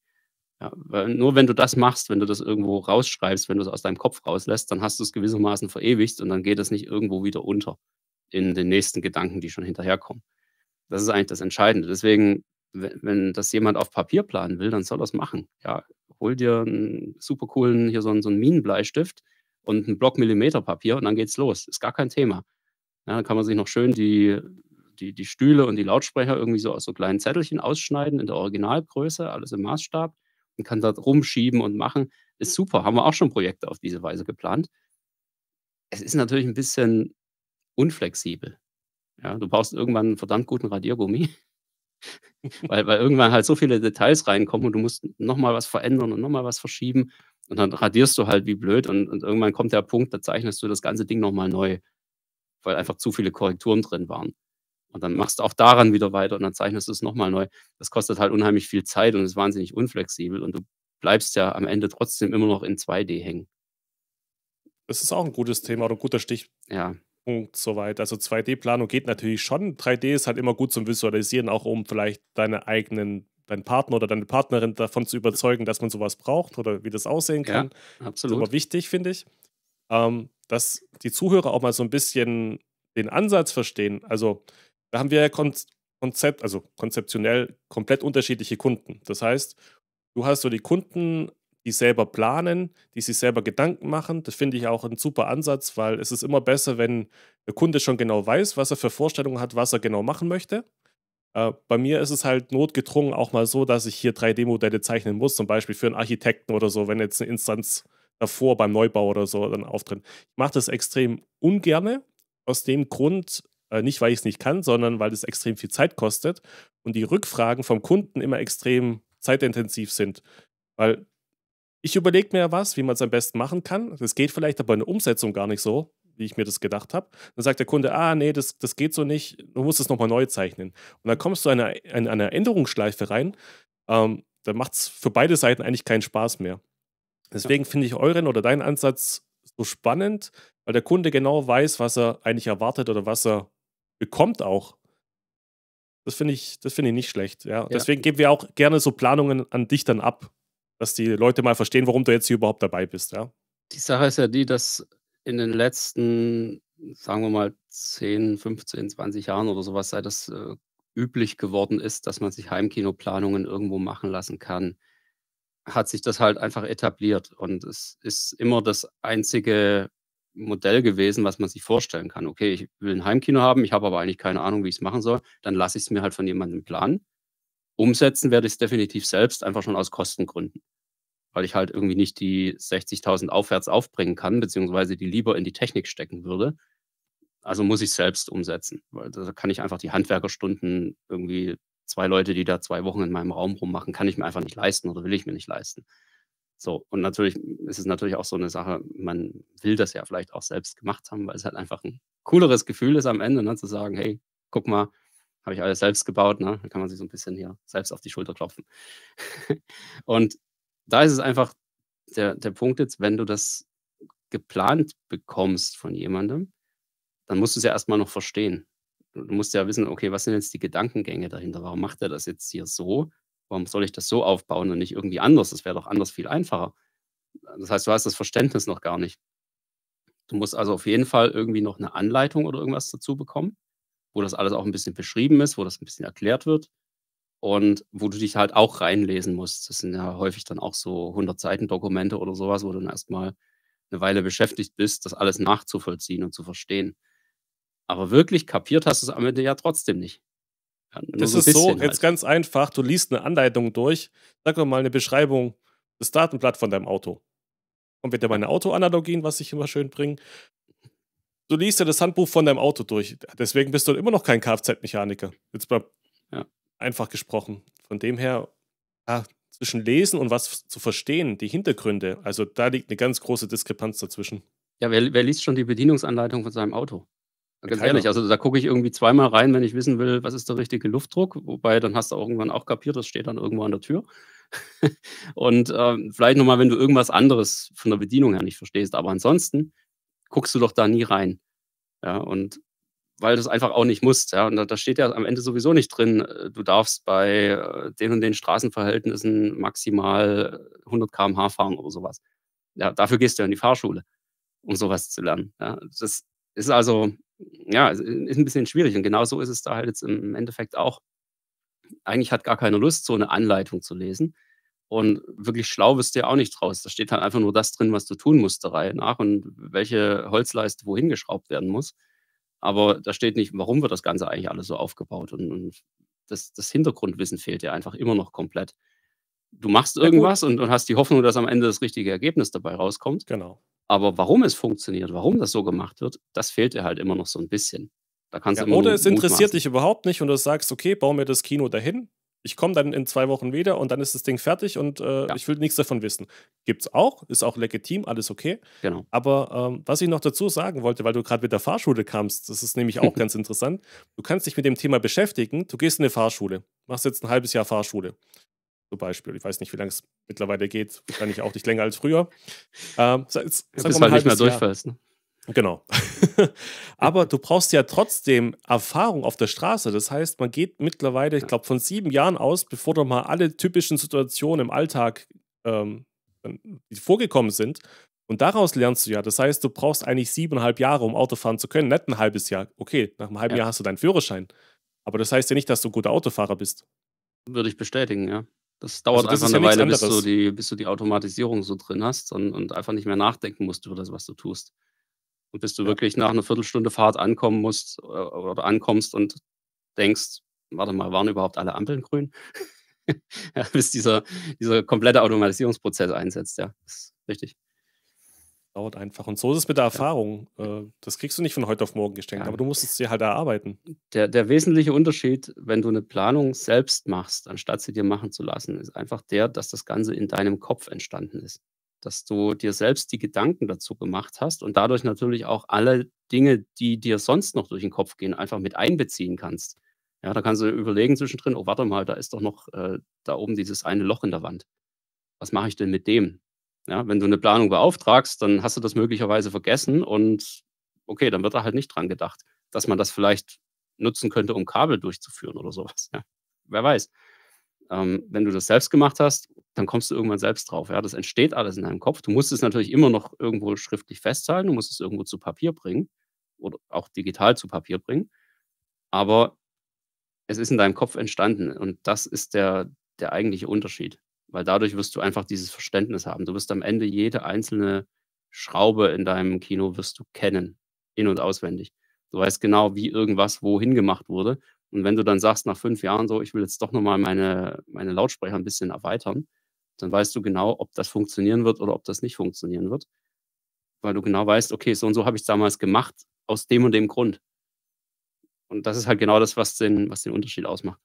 Ja, nur wenn du das machst, wenn du das irgendwo rausschreibst, wenn du es aus deinem Kopf rauslässt, dann hast du es gewissermaßen verewigt und dann geht es nicht irgendwo wieder unter in den nächsten Gedanken, die schon hinterherkommen. Das ist eigentlich das Entscheidende. Deswegen, wenn, wenn das jemand auf Papier planen will, dann soll er es machen. Ja, hol dir einen super coolen, hier so einen, so einen Minenbleistift und einen Block Millimeter Papier und dann geht's los. Ist gar kein Thema. Ja, dann kann man sich noch schön die, die, die Stühle und die Lautsprecher irgendwie so aus so kleinen Zettelchen ausschneiden in der Originalgröße, alles im Maßstab und kann da rumschieben und machen. Ist super, haben wir auch schon Projekte auf diese Weise geplant. Es ist natürlich ein bisschen unflexibel. Ja, du brauchst irgendwann einen verdammt guten Radiergummi, [laughs] weil, weil irgendwann halt so viele Details reinkommen und du musst nochmal was verändern und nochmal was verschieben und dann radierst du halt wie blöd und, und irgendwann kommt der Punkt, da zeichnest du das ganze Ding nochmal neu, weil einfach zu viele Korrekturen drin waren. Und dann machst du auch daran wieder weiter und dann zeichnest du es nochmal neu. Das kostet halt unheimlich viel Zeit und ist wahnsinnig unflexibel und du bleibst ja am Ende trotzdem immer noch in 2D hängen. Das ist auch ein gutes Thema oder ein guter Stichpunkt ja. soweit. Also 2D-Planung geht natürlich schon. 3D ist halt immer gut zum Visualisieren, auch um vielleicht deine eigenen, deinen Partner oder deine Partnerin davon zu überzeugen, dass man sowas braucht oder wie das aussehen kann. Ja, absolut. Das ist aber wichtig, finde ich. Ähm, dass die Zuhörer auch mal so ein bisschen den Ansatz verstehen. Also da haben wir ja Konzept, also konzeptionell komplett unterschiedliche Kunden. Das heißt, du hast so die Kunden, die selber planen, die sich selber Gedanken machen. Das finde ich auch ein super Ansatz, weil es ist immer besser, wenn der Kunde schon genau weiß, was er für Vorstellungen hat, was er genau machen möchte. Äh, bei mir ist es halt notgedrungen auch mal so, dass ich hier 3D-Modelle zeichnen muss, zum Beispiel für einen Architekten oder so, wenn jetzt eine Instanz davor beim Neubau oder so dann auftritt. Ich mache das extrem ungerne, aus dem Grund, äh, nicht, weil ich es nicht kann, sondern weil es extrem viel Zeit kostet und die Rückfragen vom Kunden immer extrem zeitintensiv sind. Weil ich überlege mir was, wie man es am besten machen kann. Das geht vielleicht aber in der Umsetzung gar nicht so, wie ich mir das gedacht habe. Dann sagt der Kunde, ah, nee, das, das geht so nicht, du musst es nochmal neu zeichnen. Und dann kommst du in eine, in eine Änderungsschleife rein, ähm, dann macht es für beide Seiten eigentlich keinen Spaß mehr. Deswegen finde ich euren oder deinen Ansatz so spannend, weil der Kunde genau weiß, was er eigentlich erwartet oder was er bekommt auch. Das finde ich, das ich nicht schlecht. Ja. ja. Deswegen geben wir auch gerne so Planungen an dich dann ab, dass die Leute mal verstehen, warum du jetzt hier überhaupt dabei bist. Ja. Die Sache ist ja die, dass in den letzten, sagen wir mal, 10, 15, 20 Jahren oder sowas, sei das äh, üblich geworden ist, dass man sich Heimkinoplanungen irgendwo machen lassen kann, hat sich das halt einfach etabliert. Und es ist immer das einzige Modell gewesen, was man sich vorstellen kann. Okay, ich will ein Heimkino haben, ich habe aber eigentlich keine Ahnung, wie ich es machen soll. Dann lasse ich es mir halt von jemandem planen. Umsetzen werde ich es definitiv selbst, einfach schon aus Kostengründen. Weil ich halt irgendwie nicht die 60.000 aufwärts aufbringen kann, beziehungsweise die lieber in die Technik stecken würde. Also muss ich es selbst umsetzen, weil da kann ich einfach die Handwerkerstunden irgendwie zwei Leute, die da zwei Wochen in meinem Raum rummachen, kann ich mir einfach nicht leisten oder will ich mir nicht leisten. So, und natürlich ist es natürlich auch so eine Sache, man will das ja vielleicht auch selbst gemacht haben, weil es halt einfach ein cooleres Gefühl ist am Ende, ne, zu sagen, hey, guck mal, habe ich alles selbst gebaut, ne? Da kann man sich so ein bisschen hier selbst auf die Schulter klopfen. [laughs] und da ist es einfach der, der Punkt jetzt, wenn du das geplant bekommst von jemandem, dann musst du es ja erstmal noch verstehen. Du musst ja wissen, okay, was sind jetzt die Gedankengänge dahinter? Warum macht er das jetzt hier so? Warum soll ich das so aufbauen und nicht irgendwie anders? Das wäre doch anders viel einfacher. Das heißt, du hast das Verständnis noch gar nicht. Du musst also auf jeden Fall irgendwie noch eine Anleitung oder irgendwas dazu bekommen, wo das alles auch ein bisschen beschrieben ist, wo das ein bisschen erklärt wird und wo du dich halt auch reinlesen musst. Das sind ja häufig dann auch so 100 Seiten Dokumente oder sowas, wo du dann erstmal eine Weile beschäftigt bist, das alles nachzuvollziehen und zu verstehen. Aber wirklich kapiert hast du es am Ende ja trotzdem nicht. Ja, das so ist so, halt. jetzt ganz einfach, du liest eine Anleitung durch, sag doch mal eine Beschreibung, des Datenblatt von deinem Auto. Kommt wieder meine Auto-Analogien, was ich immer schön bringe. Du liest ja das Handbuch von deinem Auto durch. Deswegen bist du immer noch kein Kfz-Mechaniker. Jetzt mal ja. einfach gesprochen. Von dem her, ja, zwischen Lesen und was zu verstehen, die Hintergründe, also da liegt eine ganz große Diskrepanz dazwischen. Ja, wer, wer liest schon die Bedienungsanleitung von seinem Auto? Ganz ehrlich, also da gucke ich irgendwie zweimal rein, wenn ich wissen will, was ist der richtige Luftdruck. Wobei, dann hast du auch irgendwann auch kapiert, das steht dann irgendwo an der Tür. [laughs] und ähm, vielleicht nochmal, wenn du irgendwas anderes von der Bedienung her nicht verstehst. Aber ansonsten guckst du doch da nie rein. Ja, und weil du es einfach auch nicht musst. Ja, und da, da steht ja am Ende sowieso nicht drin, äh, du darfst bei äh, den und den Straßenverhältnissen maximal 100 km/h fahren oder sowas. Ja, dafür gehst du ja in die Fahrschule, um sowas zu lernen. Ja, das ist also ja, ist ein bisschen schwierig. Und genau so ist es da halt jetzt im Endeffekt auch. Eigentlich hat gar keine Lust, so eine Anleitung zu lesen. Und wirklich schlau wirst du ja auch nicht draus. Da steht halt einfach nur das drin, was du tun musst, der Reihe nach und welche Holzleiste wohin geschraubt werden muss. Aber da steht nicht, warum wird das Ganze eigentlich alles so aufgebaut. Und, und das, das, Hintergrundwissen fehlt dir einfach immer noch komplett. Du machst irgendwas und, und hast die Hoffnung, dass am Ende das richtige Ergebnis dabei rauskommt. Genau. Aber warum es funktioniert, warum das so gemacht wird, das fehlt dir halt immer noch so ein bisschen. Da kannst ja, du oder es interessiert dich überhaupt nicht und du sagst, okay, bau mir das Kino dahin. Ich komme dann in zwei Wochen wieder und dann ist das Ding fertig und äh, ja. ich will nichts davon wissen. Gibt's auch, ist auch legitim, alles okay. Genau. Aber ähm, was ich noch dazu sagen wollte, weil du gerade mit der Fahrschule kamst, das ist nämlich auch [laughs] ganz interessant. Du kannst dich mit dem Thema beschäftigen. Du gehst in eine Fahrschule, machst jetzt ein halbes Jahr Fahrschule zum Beispiel. Ich weiß nicht, wie lange es mittlerweile geht. Wahrscheinlich auch nicht länger als früher. Ähm, sag, ja, halt nicht mehr durchfällst. Ne? Genau. [laughs] Aber du brauchst ja trotzdem Erfahrung auf der Straße. Das heißt, man geht mittlerweile, ich glaube, von sieben Jahren aus, bevor du mal alle typischen Situationen im Alltag ähm, vorgekommen sind. Und daraus lernst du ja. Das heißt, du brauchst eigentlich siebeneinhalb Jahre, um Auto fahren zu können. Nicht ein halbes Jahr. Okay, nach einem halben ja. Jahr hast du deinen Führerschein. Aber das heißt ja nicht, dass du ein guter Autofahrer bist. Würde ich bestätigen, ja. Das dauert also das einfach eine ja Weile, bis du, die, bis du die Automatisierung so drin hast und, und einfach nicht mehr nachdenken musst über das, was du tust. Und bis du ja. wirklich nach einer Viertelstunde Fahrt ankommen musst oder, äh, oder ankommst und denkst, warte mal, waren überhaupt alle Ampeln grün? [laughs] ja, bis dieser, dieser komplette Automatisierungsprozess einsetzt, ja. richtig dauert einfach. Und so ist es mit der Erfahrung. Ja. Äh, das kriegst du nicht von heute auf morgen geschenkt, ja. aber du musst es dir halt erarbeiten. Der, der wesentliche Unterschied, wenn du eine Planung selbst machst, anstatt sie dir machen zu lassen, ist einfach der, dass das Ganze in deinem Kopf entstanden ist. Dass du dir selbst die Gedanken dazu gemacht hast und dadurch natürlich auch alle Dinge, die dir sonst noch durch den Kopf gehen, einfach mit einbeziehen kannst. Ja, da kannst du überlegen zwischendrin, oh, warte mal, da ist doch noch äh, da oben dieses eine Loch in der Wand. Was mache ich denn mit dem? Ja, wenn du eine Planung beauftragst, dann hast du das möglicherweise vergessen und okay, dann wird da halt nicht dran gedacht, dass man das vielleicht nutzen könnte, um Kabel durchzuführen oder sowas. Ja, wer weiß. Ähm, wenn du das selbst gemacht hast, dann kommst du irgendwann selbst drauf. Ja, das entsteht alles in deinem Kopf. Du musst es natürlich immer noch irgendwo schriftlich festhalten, du musst es irgendwo zu Papier bringen oder auch digital zu Papier bringen. Aber es ist in deinem Kopf entstanden und das ist der, der eigentliche Unterschied weil dadurch wirst du einfach dieses Verständnis haben. Du wirst am Ende jede einzelne Schraube in deinem Kino wirst du kennen, in und auswendig. Du weißt genau, wie irgendwas wohin gemacht wurde. Und wenn du dann sagst, nach fünf Jahren so, ich will jetzt doch nochmal meine, meine Lautsprecher ein bisschen erweitern, dann weißt du genau, ob das funktionieren wird oder ob das nicht funktionieren wird. Weil du genau weißt, okay, so und so habe ich es damals gemacht, aus dem und dem Grund. Und das ist halt genau das, was den, was den Unterschied ausmacht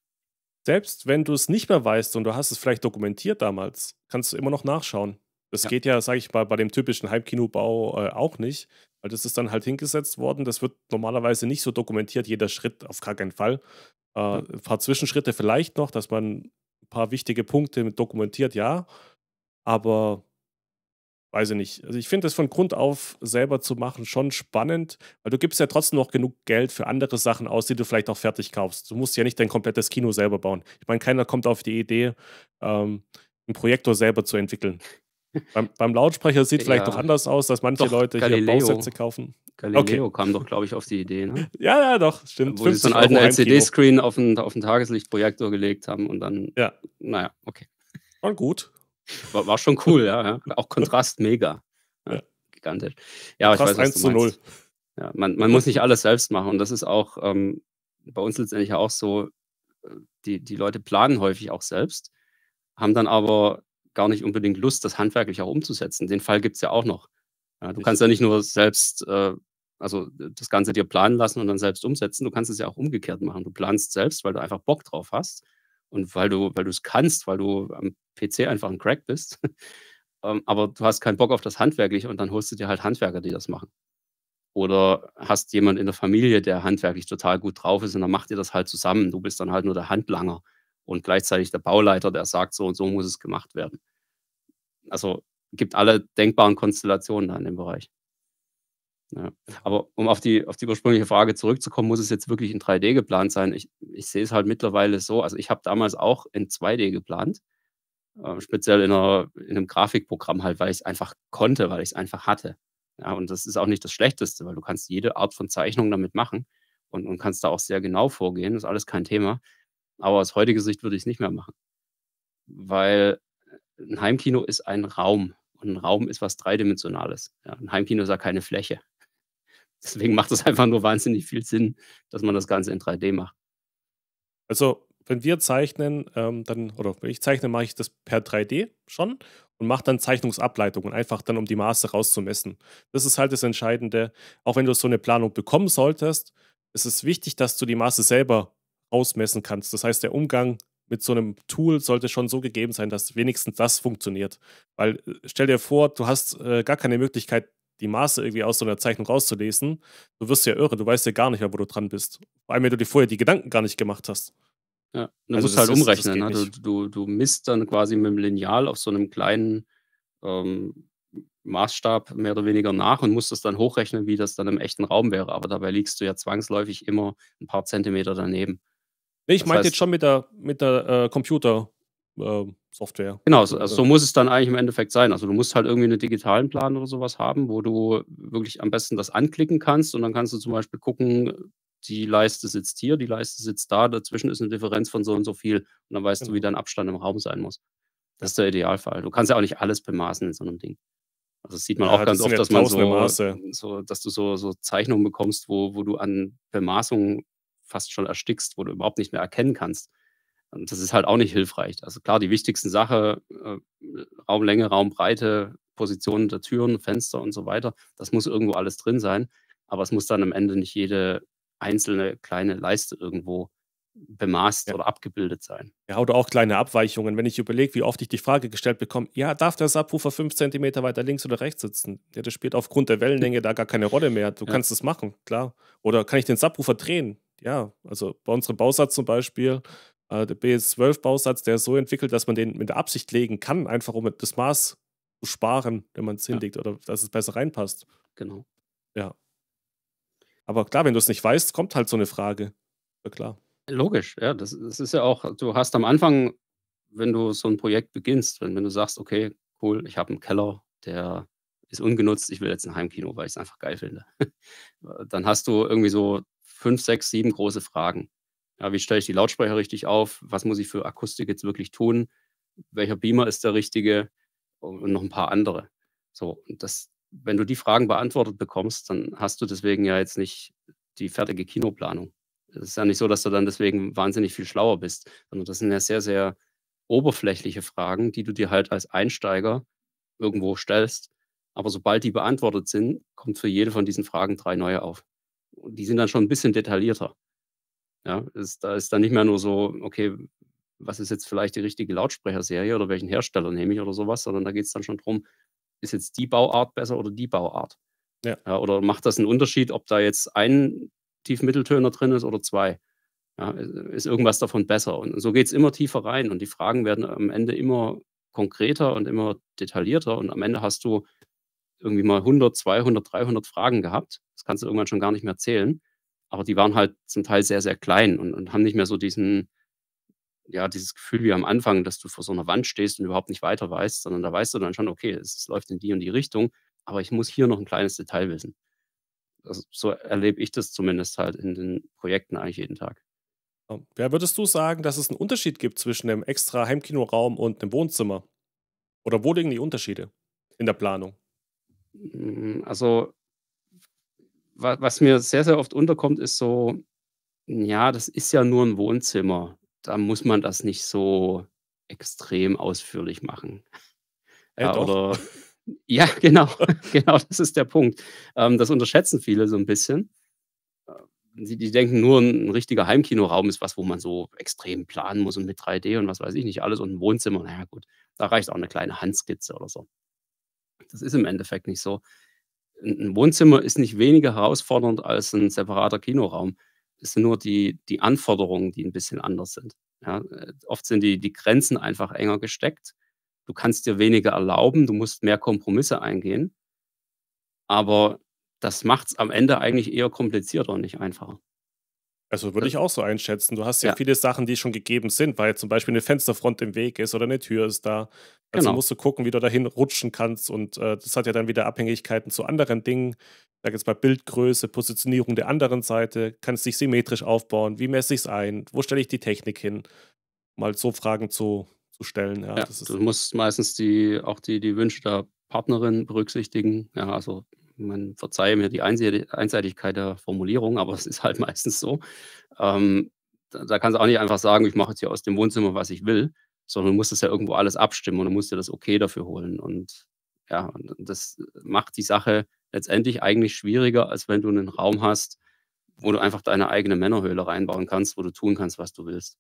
selbst wenn du es nicht mehr weißt und du hast es vielleicht dokumentiert damals, kannst du immer noch nachschauen. Das ja. geht ja, sage ich mal, bei dem typischen Heimkinobau äh, auch nicht, weil das ist dann halt hingesetzt worden. Das wird normalerweise nicht so dokumentiert, jeder Schritt auf gar keinen Fall. Äh, ja. Ein paar Zwischenschritte vielleicht noch, dass man ein paar wichtige Punkte dokumentiert, ja. Aber weiß ich nicht. Also ich finde das von Grund auf selber zu machen schon spannend, weil du gibst ja trotzdem noch genug Geld für andere Sachen aus, die du vielleicht auch fertig kaufst. Du musst ja nicht dein komplettes Kino selber bauen. Ich meine, keiner kommt auf die Idee, ähm, einen Projektor selber zu entwickeln. beim, beim, Lautsprecher sieht ja, vielleicht doch anders aus, dass manche doch, Leute Galileo. hier Bausätze kaufen. Galileo okay. kam doch, glaube ich, auf die Idee. Ne? [laughs] ja, ja, doch, stimmt. Wo sie so einen alten LCD-Screen auf den, auf den Tageslichtprojektor gelegt haben und dann. Ja. Naja, okay. War gut. War, war schon cool, ja, ja, Auch Kontrast mega. Ja, gigantisch. Ja, Kontrast ich weiß, 1 zu 0. Ja, man, man muss nicht alles selbst machen. Und das ist auch ähm, bei uns letztendlich auch so, äh, die, die Leute planen häufig auch selbst, haben dann aber gar nicht unbedingt Lust, das handwerklich auch umzusetzen. Den Fall gibt es ja auch noch. Ja, du kannst ja nicht nur selbst, äh, also das Ganze dir planen lassen und dann selbst umsetzen. Du kannst es ja auch umgekehrt machen. Du planst selbst, weil du einfach Bock drauf hast und weil du, weil du es kannst, weil du am PC einfach ein Crack bist. [laughs] Ähm, aber du hast keinen Bock auf das Handwerkliche und dann holst du dir halt Handwerker, die das machen. Oder hast jemand in der Familie, der handwerklich total gut drauf ist und dann macht ihr das halt zusammen. Du bist dann halt nur der Handlanger und gleichzeitig der Bauleiter, der sagt, so und so muss es gemacht werden. Also gibt alle denkbaren Konstellationen da in dem Bereich. Ja. Aber um auf die, auf die ursprüngliche Frage zurückzukommen, muss es jetzt wirklich in 3D geplant sein. Ich, ich sehe es halt mittlerweile so. Also ich habe damals auch in 2D geplant, äh, speziell in, einer, in, einem Grafikprogramm halt, weil ich es einfach konnte, weil ich es einfach hatte. Ja, und das ist auch nicht das Schlechteste, weil du kannst jede Art von Zeichnung damit machen und, und kannst da auch sehr genau vorgehen. Das ist alles kein Thema. Aber aus heutiger Sicht würde ich es nicht mehr machen. Weil ein Heimkino ist ein Raum. Und ein Raum ist was Dreidimensionales. Ja, ein Heimkino ist ja keine Fläche. Deswegen macht es einfach nur wahnsinnig viel Sinn, dass man das Ganze in 3D macht. Also, wenn wir zeichnen, ähm, dann, oder wenn ich zeichne, mache ich das per 3D schon und mache dann Zeichnungsableitungen, einfach dann, um die Maße rauszumessen. Das ist halt das Entscheidende. Auch wenn du so eine Planung bekommen solltest, ist es wichtig, dass du die Maße selber ausmessen kannst. Das heißt, der Umgang mit so einem Tool sollte schon so gegeben sein, dass wenigstens das funktioniert. Weil äh, stell dir vor, du hast äh, gar keine Möglichkeit, die Maße irgendwie aus so einer Zeichnung rauszulesen, du wirst ja irre, du weißt ja gar nicht mehr, wo du dran bist. Vor allem, wenn du dir vorher die Gedanken gar nicht gemacht hast. Ja, du also musst halt ist, umrechnen. Ne? Du, du, du, misst dann quasi mit dem Lineal auf so einem kleinen ähm, Maßstab mehr oder weniger nach und musst das dann hochrechnen, wie das dann im echten Raum wäre. Aber dabei liegst du ja zwangsläufig immer ein paar Zentimeter daneben. Nee, ich meinte jetzt schon mit der, mit der äh, Computer, ähm, Software. Genau, also, also so muss es dann eigentlich im Endeffekt sein. Also du musst halt irgendwie einen digitalen Plan oder sowas haben, wo du wirklich am besten das anklicken kannst und dann kannst du zum Beispiel gucken, die Leiste sitzt hier, die Leiste sitzt da, dazwischen ist eine Differenz von so und so viel und dann weißt genau. du, wie genau. dein Abstand im Raum sein muss. Das ist der Idealfall. Du kannst ja auch nicht alles bemaßen in so einem Ding. Also das sieht man ja, auch ganz oft, dass man so, so, dass du so, so Zeichnungen bekommst, wo, wo du an Bemaßungen fast schon erstickst, wo du überhaupt nicht mehr erkennen kannst. Und das ist halt auch nicht hilfreich. Also klar, die wichtigsten Sachen, äh, Raumlänge, Raumbreite, Positionen der Türen, Fenster und so weiter, das muss irgendwo alles drin sein. Aber es muss dann am Ende nicht jede einzelne kleine Leiste irgendwo bemaßt ja. oder abgebildet sein. Ja, oder auch kleine Abweichungen. Wenn ich überlege, wie oft ich die Frage gestellt bekomme, ja, darf der Subwoofer fünf Zentimeter weiter links oder rechts sitzen? Ja, das spielt aufgrund der Wellenlänge da gar keine Rolle mehr. Du ja. kannst es machen, klar. Oder kann ich den Subwoofer drehen? Ja, also bei unserem Bausatz zum Beispiel äh, der BS12-Bausatz, der ist so entwickelt, dass man den mit der Absicht legen kann, einfach um das Maß zu sparen, wenn man es ja. hinlegt oder dass es besser reinpasst. Genau. Ja. Aber klar, wenn du es nicht weißt, kommt halt so eine Frage. Ja, klar. Logisch, ja. Das, das ist ja auch, du hast am Anfang, wenn du so ein Projekt beginnst, wenn, wenn du sagst, okay, cool, ich habe einen Keller, der ist ungenutzt, ich will jetzt ein Heimkino, weil ich es einfach geil finde. [laughs] Dann hast du irgendwie so fünf, sechs, sieben große Fragen. Ja, wie stelle ich die Lautsprecher richtig auf? Was muss ich für Akustik jetzt wirklich tun? Welcher Beamer ist der richtige? Und noch ein paar andere. So, das, wenn du die Fragen beantwortet bekommst, dann hast du deswegen ja jetzt nicht die fertige Kinoplanung. Es ist ja nicht so, dass du dann deswegen wahnsinnig viel schlauer bist, sondern das sind ja sehr, sehr oberflächliche Fragen, die du dir halt als Einsteiger irgendwo stellst. Aber sobald die beantwortet sind, kommt für jede von diesen Fragen drei neue auf. Und die sind dann schon ein bisschen detaillierter. Ja, ist, da ist dann nicht mehr nur so, okay, was ist jetzt vielleicht die richtige Lautsprecherserie oder welchen Hersteller nehme ich oder sowas, sondern da geht es dann schon darum, ist jetzt die Bauart besser oder die Bauart? Ja. ja. oder macht das einen Unterschied, ob da jetzt ein Tiefmitteltöner drin ist oder zwei? Ja, ist irgendwas davon besser? Und so geht es immer tiefer rein und die Fragen werden am Ende immer konkreter und immer detaillierter und am Ende hast du irgendwie mal 100, 200, 300 Fragen gehabt. Das kannst du irgendwann schon gar nicht mehr zählen aber die waren halt zum Teil sehr, sehr klein und, und haben nicht mehr so diesen, ja, dieses Gefühl wie am Anfang, dass du vor so einer Wand stehst und überhaupt nicht weiter weißt, sondern da weißt du dann schon, okay, es, läuft in die und die Richtung, aber ich muss hier noch ein kleines Detail wissen. Also, so erlebe ich das zumindest halt in den Projekten eigentlich jeden Tag. Ja, würdest du sagen, dass es einen Unterschied gibt zwischen einem extra Heimkinoraum und einem Wohnzimmer? Oder wo liegen die Unterschiede in der Planung? Mm, also was mir sehr, sehr oft unterkommt, ist so, ja, das ist ja nur ein Wohnzimmer. Da muss man das nicht so extrem ausführlich machen. Äh, ja, oder [laughs] ja, genau, [laughs] genau, das ist der Punkt. Ähm, das unterschätzen viele so ein bisschen. Die, äh, die denken nur, ein richtiger Heimkinoraum ist was, wo man so extrem planen muss und mit 3D und was weiß ich nicht alles und ein Wohnzimmer. Naja, gut, da reicht auch eine kleine Handskizze oder so. Das ist im Endeffekt nicht so ein Wohnzimmer ist nicht weniger herausfordernd als ein separater Kinoraum. Es sind nur die, die Anforderungen, die ein bisschen anders sind. Ja, äh, oft sind die, die Grenzen einfach enger gesteckt. Du kannst dir weniger erlauben, du musst mehr Kompromisse eingehen. Aber das macht es am Ende eigentlich eher komplizierter und nicht einfacher. Also würde ich auch so einschätzen. Du hast ja, ja, viele Sachen, die schon gegeben sind, weil zum Beispiel eine Fensterfront im Weg ist oder eine Tür ist da. Also genau. musst du gucken, wie du dahin rutschen kannst. Und äh, das hat ja dann wieder Abhängigkeiten zu anderen Dingen. Da es bei Bildgröße, Positionierung der anderen Seite. Kannst dich symmetrisch aufbauen? Wie messe ich es ein? Wo stelle ich die Technik hin? Mal so Fragen zu, zu stellen. Ja, ja du musst meistens die, auch die, die Wünsche der Partnerin berücksichtigen. Ja, also man verzeihe mir die Einseitigkeit der Formulierung, aber [laughs] es ist halt meistens so. Ähm, da, da kannst du auch nicht einfach sagen, ich mache jetzt hier aus dem Wohnzimmer, was ich will, sondern du musst das ja irgendwo alles abstimmen und du musst dir das Okay dafür holen. Und ja, das macht die Sache letztendlich eigentlich schwieriger, als wenn du einen Raum hast, wo du einfach deine eigene Männerhöhle reinbauen kannst, wo du tun kannst, was du willst.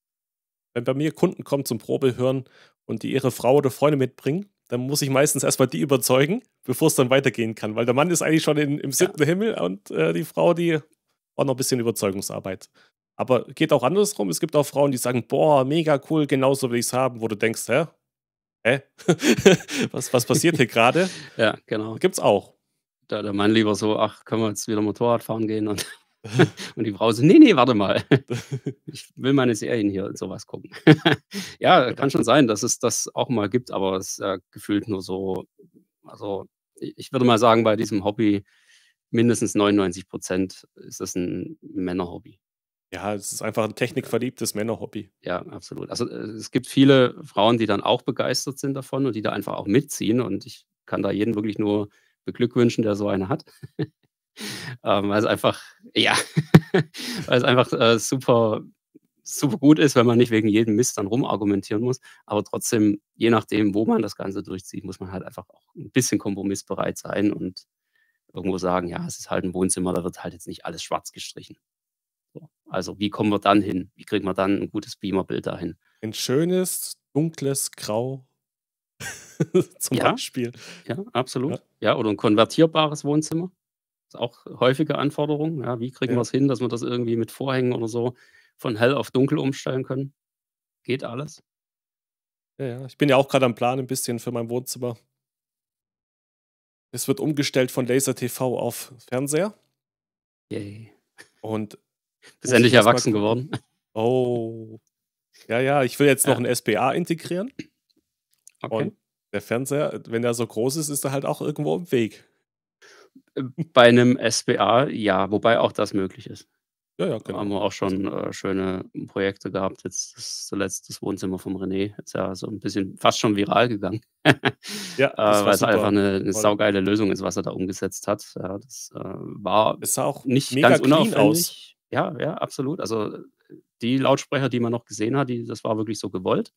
Wenn bei mir Kunden kommen zum Probehören und die ihre Frau oder Freunde mitbringen, dann muss ich meistens erstmal die überzeugen, bevor es dann weitergehen kann. Weil der Mann ist eigentlich schon in, im siebten ja. Himmel und äh, die Frau, die war noch ein bisschen Überzeugungsarbeit. Aber geht auch andersrum. Es gibt auch Frauen, die sagen, boah, mega cool, genauso will ich es haben, wo du denkst, hä? Hä? [laughs] was, was passiert hier gerade? [laughs] ja, genau. Gibt's auch. Da der Mann lieber so, ach, können wir jetzt wieder Motorrad fahren gehen und [laughs] und die Frau so, nee, nee, warte mal. [laughs] Ich will meine Serien hier und sowas gucken. [laughs] ja, kann schon sein, dass es das auch mal gibt, aber es ist ja gefühlt nur so, also ich würde mal sagen, bei diesem Hobby mindestens 99 Prozent ist das ein Männerhobby. Ja, es ist einfach ein technikverliebtes Männerhobby. Ja, absolut. Also äh, es gibt viele Frauen, die dann auch begeistert sind davon und die da einfach auch mitziehen. Und ich kann da jeden wirklich nur beglückwünschen, der so eine hat. Ähm, weil es einfach, ja, [laughs] weil es einfach äh, super, super gut ist, wenn man nicht wegen jedem Mist dann rumargumentieren muss. Aber trotzdem, je nachdem, wo man das Ganze durchzieht, muss man halt einfach auch ein bisschen kompromissbereit sein und irgendwo sagen, ja, es ist halt ein Wohnzimmer, da wird halt jetzt nicht alles schwarz gestrichen. So. Also wie kommen wir dann hin? Wie kriegen wir dann ein gutes Beamer-Bild dahin? Ein schönes, dunkles Grau [laughs] zum ja, Beispiel. Ja, absolut. Ja. ja. oder ein konvertierbares Wohnzimmer auch häufige Anforderung. Ja, wie kriegen ja. wir es hin, dass wir das irgendwie mit Vorhängen oder so von hell auf dunkel umstellen können? Geht alles? Ja, ja. Ich bin ja auch gerade am Plan ein bisschen für mein Wohnzimmer. Es wird umgestellt von Laser TV auf Fernseher. Yay. Und. [laughs] Bist oh, endlich erwachsen mal... geworden. Oh. Ja, ja, ich will jetzt noch ein SBA integrieren. Okay. Und der Fernseher, wenn der so groß ist, ist er halt auch irgendwo im Weg bei einem SBA ja, wobei auch das möglich ist. Ja, ja, genau. Da haben wir auch schon äh, schöne Projekte gehabt. Jetzt das, zuletzt das Wohnzimmer vom René. Ist ja so ein bisschen fast schon viral gegangen. [laughs] ja, äh, weil es einfach eine, eine saugeile Lösung ist, was er da umgesetzt hat. Ja, das äh, war es sah auch nicht ganz aus. Ja, ja, absolut. Also die Lautsprecher, die man noch gesehen hat, die, das war wirklich so gewollt.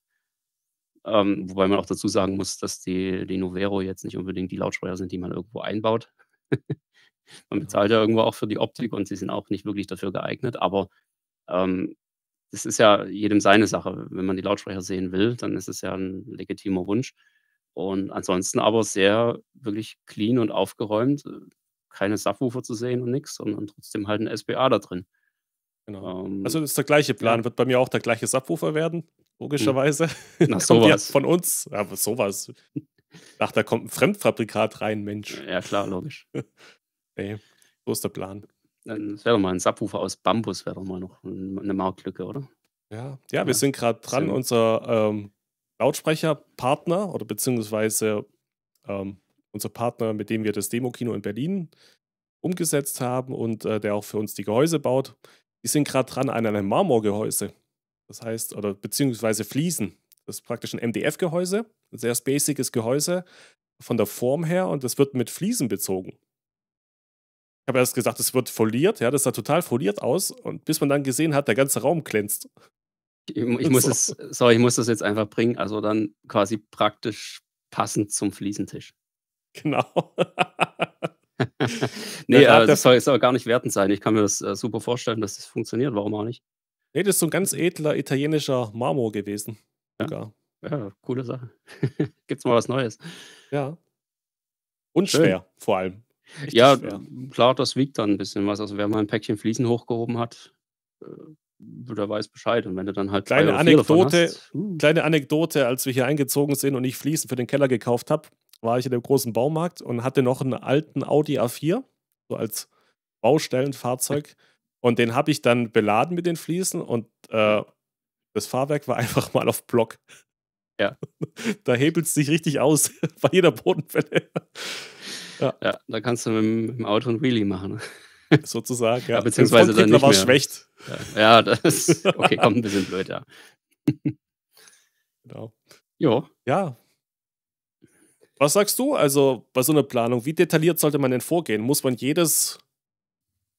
Ähm, wobei man auch dazu sagen muss, dass die, die Novero jetzt nicht unbedingt die Lautsprecher sind, die man irgendwo einbaut, man bezahlt ja irgendwo auch für die Optik und sie sind auch nicht wirklich dafür geeignet, aber ähm, das ist ja jedem seine Sache. Wenn man die Lautsprecher sehen will, dann ist es ja ein legitimer Wunsch. Und ansonsten aber sehr wirklich clean und aufgeräumt. Keine Subwoofer zu sehen und nichts, sondern trotzdem halt ein SBA da drin. Genau. Ähm, also ist der gleiche Plan. Ja. Wird bei mir auch der gleiche Subwoofer werden, logischerweise. Na, [laughs] sowas. von uns. Ja, sowas. Ach, da kommt ein Fremdfabrikat rein, Mensch. Ja, klar, logisch. [laughs] nee, so ist der Plan. Das wäre doch mal ein Subwoofer aus Bambus, wäre doch mal noch eine Marktlücke, oder? Ja, ja, ja. wir sind gerade dran. Unser ähm, Lautsprecherpartner oder beziehungsweise ähm, unser Partner, mit dem wir das Demokino in Berlin umgesetzt haben und äh, der auch für uns die Gehäuse baut, die sind gerade dran an einem Marmorgehäuse. Das heißt, oder beziehungsweise Fliesen. Das ist praktisch ein MDF-Gehäuse sehr basices Gehäuse von der Form her und das wird mit Fliesen bezogen. Ich habe erst gesagt, es wird foliert, ja, das sah total foliert aus und bis man dann gesehen hat, der ganze Raum glänzt. Ich, ich [laughs] muss so. es, sorry, ich muss das jetzt einfach bringen, also dann quasi praktisch passend zum Fliesentisch. Genau. [laughs] [laughs] nee, ja, äh, das soll, soll gar nicht wertend sein. Ich kann mir das äh, super vorstellen, dass das funktioniert. Warum auch nicht? Nee, das ist so ein ganz edler italienischer Marmor gewesen. Ja. Sogar. Ja, coole Sache. [laughs] Gibt's mal was Neues. Ja. Und Schön. schwer, vor allem. Richtig ja, schwer. klar, das wiegt dann ein bisschen was. Also wer mal ein Päckchen Fliesen hochgehoben hat, äh, der weiß Bescheid. Und wenn du dann halt kleine Anekdote, hast, uh. kleine Anekdote, als wir hier eingezogen sind und ich Fliesen für den Keller gekauft habe, war ich in dem großen Baumarkt und hatte noch einen alten Audi A4, so als Baustellenfahrzeug. [laughs] Und den habe ich dann beladen mit den Fliesen und äh, das Fahrwerk war [laughs] einfach mal auf Block. Ja. [laughs] Da hebelst du dich richtig aus [laughs] bei jeder Bodenwelle. [laughs] Ja. ja. da kannst du mit dem, mit dem Auto ein Wheelie machen. Ne? Sozusagen, ja. ja beziehungsweise dann nicht mehr. schwächt. Ja, ja, das okay, kommt ein bisschen blöd, ja. genau. Jo. Ja. Was sagst du also bei so einer Planung? Wie detailliert sollte man denn vorgehen? Muss man jedes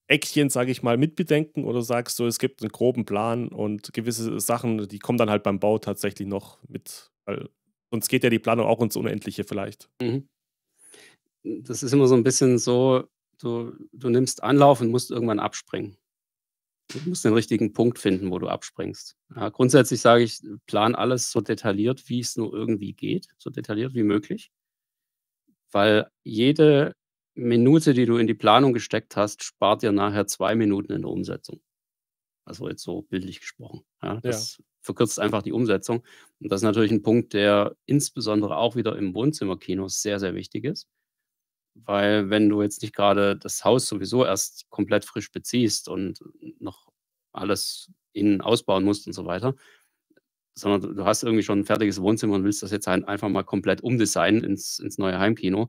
Eckchen, sage ich mal, mitbedenken oder sagst du, es gibt einen groben Plan und gewisse Sachen, die kommen dann halt beim Bau tatsächlich noch mit, weil sonst geht ja die Planung auch ins Unendliche vielleicht. Mhm. Das ist immer so ein bisschen so, du, du nimmst Anlauf und musst irgendwann abspringen. Du musst den richtigen Punkt finden, wo du abspringst. Ja, grundsätzlich sage ich, plan alles so detailliert, wie es nur irgendwie geht, so detailliert wie möglich, weil jede Minute, die du in die Planung gesteckt hast, spart dir nachher zwei Minuten in der Umsetzung. Also jetzt so bildlich gesprochen. Ja, das ja. verkürzt einfach die Umsetzung. Und das ist natürlich ein Punkt, der insbesondere auch wieder im Wohnzimmerkino sehr, sehr wichtig ist. Weil wenn du jetzt nicht gerade das Haus sowieso erst komplett frisch beziehst und noch alles innen ausbauen musst und so weiter, sondern du hast irgendwie schon ein fertiges Wohnzimmer und willst das jetzt halt einfach mal komplett umdesignen ins, ins neue Heimkino,